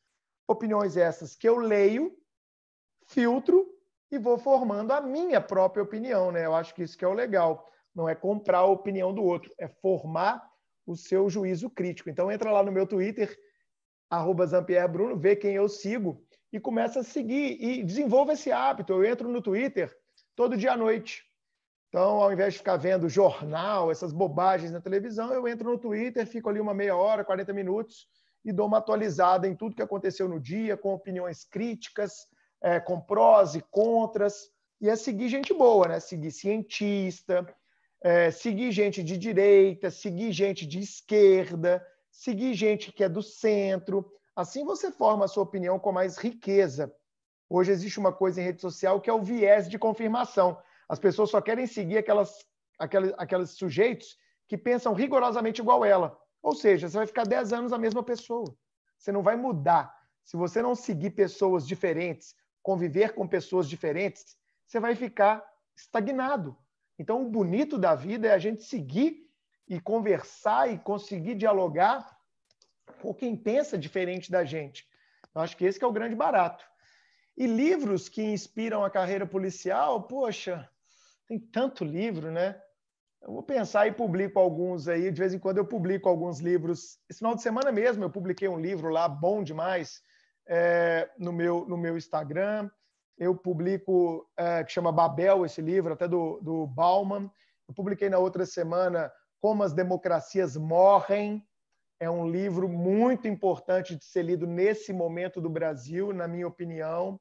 opiniões essas que eu leio, filtro e vou formando a minha própria opinião, né? Eu acho que isso que é o legal, não é comprar a opinião do outro, é formar o seu juízo crítico. Então entra lá no meu Twitter, arroba Bruno, vê quem eu sigo e começa a seguir e desenvolva esse hábito. Eu entro no Twitter todo dia à noite. Então, ao invés de ficar vendo jornal, essas bobagens na televisão, eu entro no Twitter, fico ali uma meia hora, 40 minutos e dou uma atualizada em tudo que aconteceu no dia, com opiniões críticas, é, com prós e contras. E é seguir gente boa, né? Seguir cientista, é, seguir gente de direita, seguir gente de esquerda, seguir gente que é do centro, Assim você forma a sua opinião com mais riqueza. Hoje existe uma coisa em rede social que é o viés de confirmação. As pessoas só querem seguir aquelas, aquelas, aqueles sujeitos que pensam rigorosamente igual ela. Ou seja, você vai ficar 10 anos a mesma pessoa. Você não vai mudar. Se você não seguir pessoas diferentes, conviver com pessoas diferentes, você vai ficar estagnado. Então, o bonito da vida é a gente seguir e conversar e conseguir dialogar ou quem pensa diferente da gente. Eu acho que esse que é o grande barato. E livros que inspiram a carreira policial, poxa, tem tanto livro, né? Eu vou pensar e publico alguns aí. De vez em quando eu publico alguns livros. Esse final de semana mesmo eu publiquei um livro lá, bom demais, é, no, meu, no meu Instagram. Eu publico, é, que chama Babel, esse livro, até do, do Bauman. Eu publiquei na outra semana Como as Democracias Morrem, é um livro muito importante de ser lido nesse momento do Brasil, na minha opinião.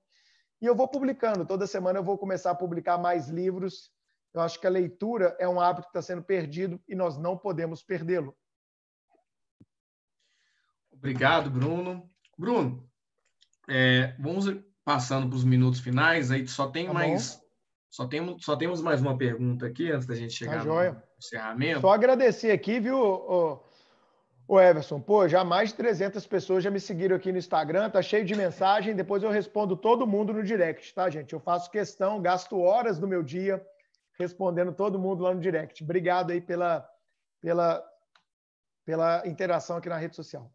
E eu vou publicando, toda semana eu vou começar a publicar mais livros. Eu acho que a leitura é um hábito que está sendo perdido e nós não podemos perdê-lo. Obrigado, Bruno. Bruno, é, vamos passando para os minutos finais, aí só tem tá mais. Só temos, só temos mais uma pergunta aqui antes da gente tá chegar tá no encerramento. Só agradecer aqui, viu, Ô Everson, pô, já mais de 300 pessoas já me seguiram aqui no Instagram, tá cheio de mensagem, depois eu respondo todo mundo no direct, tá, gente? Eu faço questão, gasto horas do meu dia respondendo todo mundo lá no direct. Obrigado aí pela, pela, pela interação aqui na rede social.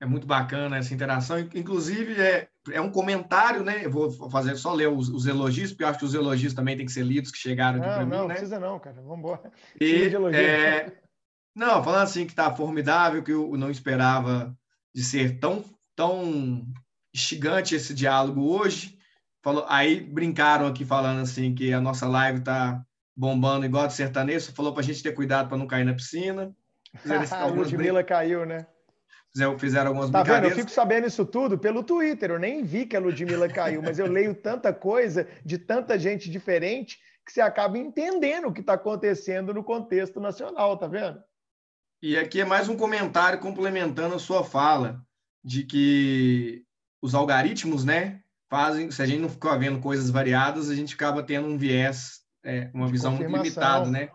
É muito bacana essa interação. Inclusive, é, é um comentário, né? Eu vou fazer só ler os, os elogios, porque eu acho que os elogios também têm que ser lidos, que chegaram aqui para mim, Não, né? precisa não, cara. Vamos embora. E, elogios, é, não, falando assim que está formidável, que eu não esperava de ser tão, tão instigante esse diálogo hoje. Falou, aí brincaram aqui falando assim que a nossa live está bombando igual de sertanejo. Falou para a gente ter cuidado para não cair na piscina. [LAUGHS] a Ludmilla brin... caiu, né? Fizeram, fizeram algumas tá brincadeiras. Vendo? Eu fico sabendo isso tudo pelo Twitter. Eu nem vi que a Ludmilla caiu, mas eu leio tanta coisa de tanta gente diferente que você acaba entendendo o que está acontecendo no contexto nacional, tá vendo? E aqui é mais um comentário complementando a sua fala de que os algoritmos, né, fazem, se a gente não ficar vendo coisas variadas, a gente acaba tendo um viés, é, uma de visão muito limitada, né?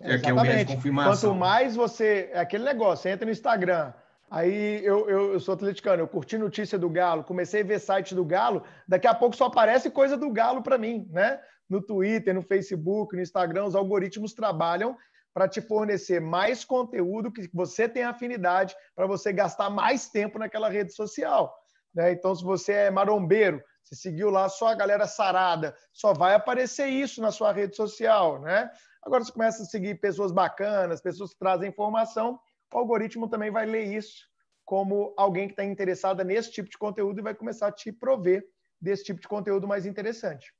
É, que é o viés de confirmação. Quanto mais você, é aquele negócio, você entra no Instagram, Aí eu, eu, eu, sou atleticano, eu curti notícia do Galo, comecei a ver site do Galo, daqui a pouco só aparece coisa do Galo para mim, né? No Twitter, no Facebook, no Instagram, os algoritmos trabalham para te fornecer mais conteúdo que você tem afinidade para você gastar mais tempo naquela rede social. Né? Então, se você é marombeiro, você seguiu lá só a galera sarada, só vai aparecer isso na sua rede social, né? Agora você começa a seguir pessoas bacanas, pessoas que trazem informação, o algoritmo também vai ler isso como alguém que está interessada nesse tipo de conteúdo e vai começar a te prover desse tipo de conteúdo mais interessante.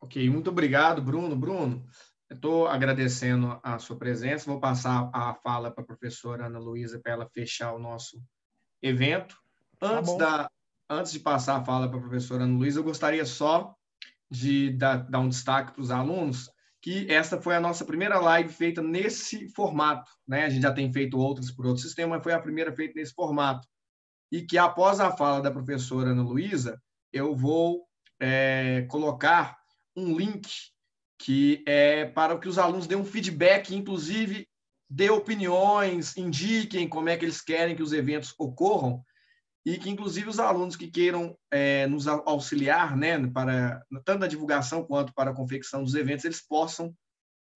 Ok, muito obrigado, Bruno. Bruno, Estou agradecendo a sua presença. Vou passar a fala para a professora Ana Luísa para ela fechar o nosso evento. Tá antes, tá da, antes de passar a fala para a professora Ana Luísa, eu gostaria só de dar, dar um destaque para os alunos que esta foi a nossa primeira live feita nesse formato. Né? A gente já tem feito outras por outro sistema, mas foi a primeira feita nesse formato. E que após a fala da professora Ana Luísa, eu vou é, colocar um link que é para que os alunos dêem um feedback, inclusive dê opiniões, indiquem como é que eles querem que os eventos ocorram e que inclusive os alunos que queiram é, nos auxiliar, né, para tanto na divulgação quanto para a confecção dos eventos, eles possam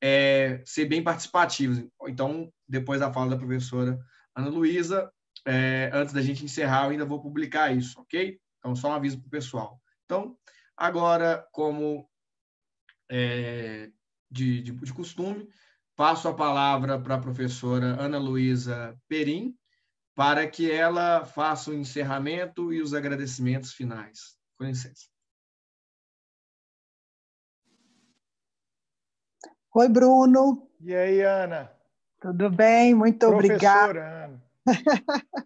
é, ser bem participativos. Então, depois da fala da professora Ana Luísa, é, antes da gente encerrar, eu ainda vou publicar isso, ok? Então, só um aviso para o pessoal. Então, agora, como é, de, de, de costume, passo a palavra para a professora Ana Luísa Perim, para que ela faça o encerramento e os agradecimentos finais. Com licença. Oi, Bruno. E aí, Ana? Tudo bem? Muito obrigada. [LAUGHS]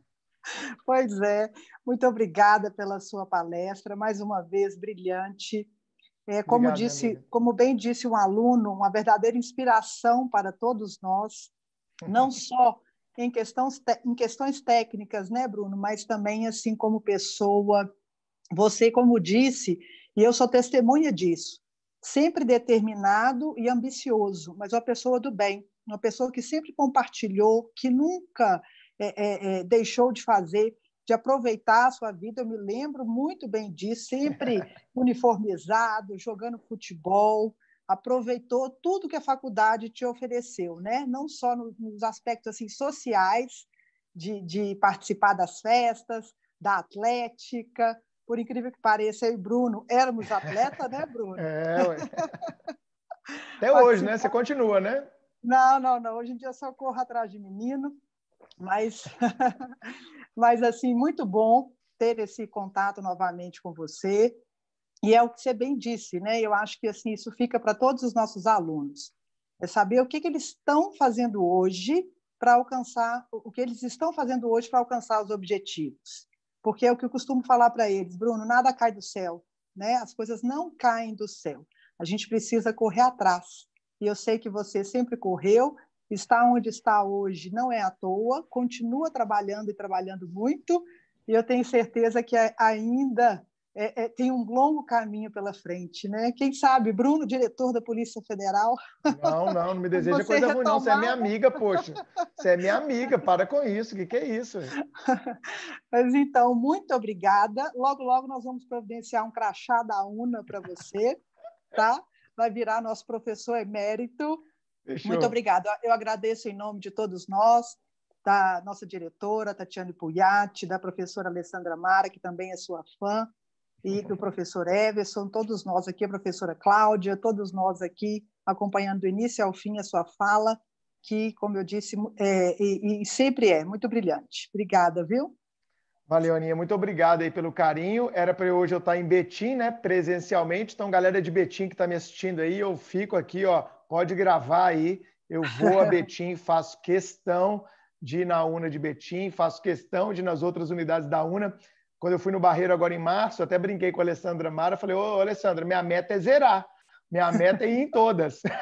pois é, muito obrigada pela sua palestra, mais uma vez brilhante. É, como, Obrigado, disse, como bem disse um aluno, uma verdadeira inspiração para todos nós, não [LAUGHS] só em questões, em questões técnicas, né, Bruno, mas também assim como pessoa. Você, como disse, e eu sou testemunha disso, sempre determinado e ambicioso, mas uma pessoa do bem, uma pessoa que sempre compartilhou, que nunca é, é, é deixou de fazer de aproveitar a sua vida. Eu me lembro muito bem disso, sempre [LAUGHS] uniformizado, jogando futebol, aproveitou tudo que a faculdade te ofereceu, né? Não só nos aspectos assim sociais de, de, participar das festas, da atlética. Por incrível que pareça, eu e Bruno éramos atleta, né, Bruno? [LAUGHS] É, ué. [LAUGHS] Até hoje, né? Você continua, né? Não, não, não. Hoje em dia eu só corro atrás de menino. Mas, [LAUGHS] mas assim, muito bom ter esse contato novamente com você. E é o que você bem disse, né? Eu acho que assim isso fica para todos os nossos alunos. É saber o que, que eles estão fazendo hoje para alcançar o que eles estão fazendo hoje para alcançar os objetivos. Porque é o que eu costumo falar para eles, Bruno, nada cai do céu, né? As coisas não caem do céu. A gente precisa correr atrás. E eu sei que você sempre correu está onde está hoje não é à toa, continua trabalhando e trabalhando muito, e eu tenho certeza que ainda é, é, tem um longo caminho pela frente, né? Quem sabe, Bruno, diretor da Polícia Federal. Não, não, não me [LAUGHS] deseja coisa retomada. ruim, não. Você é minha amiga, poxa. Você é minha amiga, para com isso. O que, que é isso? [LAUGHS] Mas então, muito obrigada. Logo, logo nós vamos providenciar um crachá da UNA para você, tá? Vai virar nosso professor emérito. Fechou. Muito obrigada. Eu agradeço em nome de todos nós, da nossa diretora, Tatiane Pugliatti, da professora Alessandra Mara, que também é sua fã, e uhum. do professor Everson, todos nós aqui, a professora Cláudia, todos nós aqui, acompanhando do início ao fim a sua fala, que, como eu disse, é, e, e sempre é muito brilhante. Obrigada, viu? Valeu, Aninha. Muito obrigado aí pelo carinho. Era para hoje eu estar tá em Betim, né? Presencialmente. Então, galera de Betim que está me assistindo aí, eu fico aqui, ó, pode gravar aí. Eu vou a Betim, [LAUGHS] faço questão de ir na UNA de Betim, faço questão de ir nas outras unidades da UNA. Quando eu fui no Barreiro agora em março, até brinquei com a Alessandra Mara, falei, ô Alessandra, minha meta é zerar. Minha meta é ir em todas. [LAUGHS]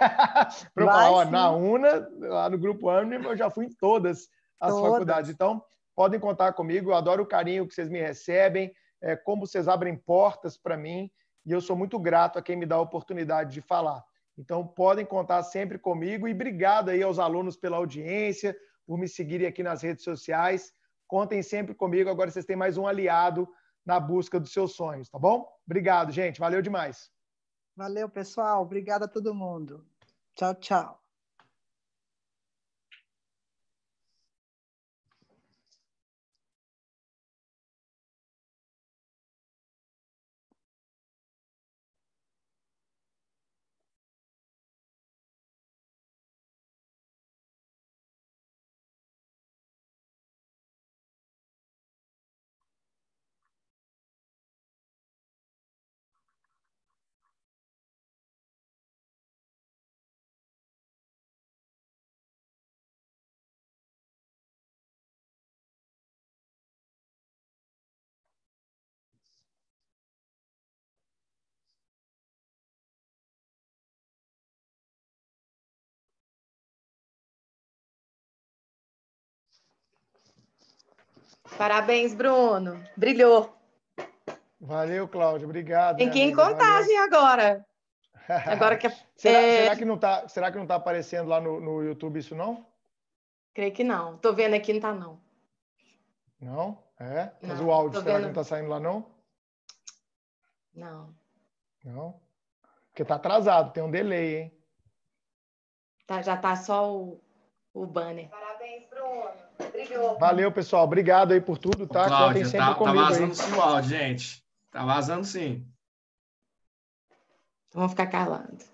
Para falar, ó, na UNA, lá no Grupo Anônimo, eu já fui em todas as todas. faculdades. Então, podem contar comigo. Eu adoro o carinho que vocês me recebem, é, como vocês abrem portas para mim. E eu sou muito grato a quem me dá a oportunidade de falar. Então, podem contar sempre comigo e obrigado aí aos alunos pela audiência, por me seguirem aqui nas redes sociais. Contem sempre comigo, agora vocês têm mais um aliado na busca dos seus sonhos, tá bom? Obrigado, gente, valeu demais. Valeu, pessoal. Obrigada a todo mundo. Tchau, tchau. Parabéns, Bruno. Brilhou. Valeu, Cláudio. Obrigado. Tem né, que ir em contagem Valeu. agora. [LAUGHS] Agora que é, será, é... será, que não está tá aparecendo lá no, no YouTube isso não? Creio que não. Estou vendo aqui não está não. Não? É? Não, Mas o áudio será vendo... que não está saindo lá não? Não. Não. Porque está atrasado, tem um delay, hein? Tá, já está só o, o banner. Valeu, pessoal. Obrigado aí por tudo, tá? Cláudia, tá, tá, vazando sim o áudio, gente. Tá vazando sim. Então vamos ficar calando.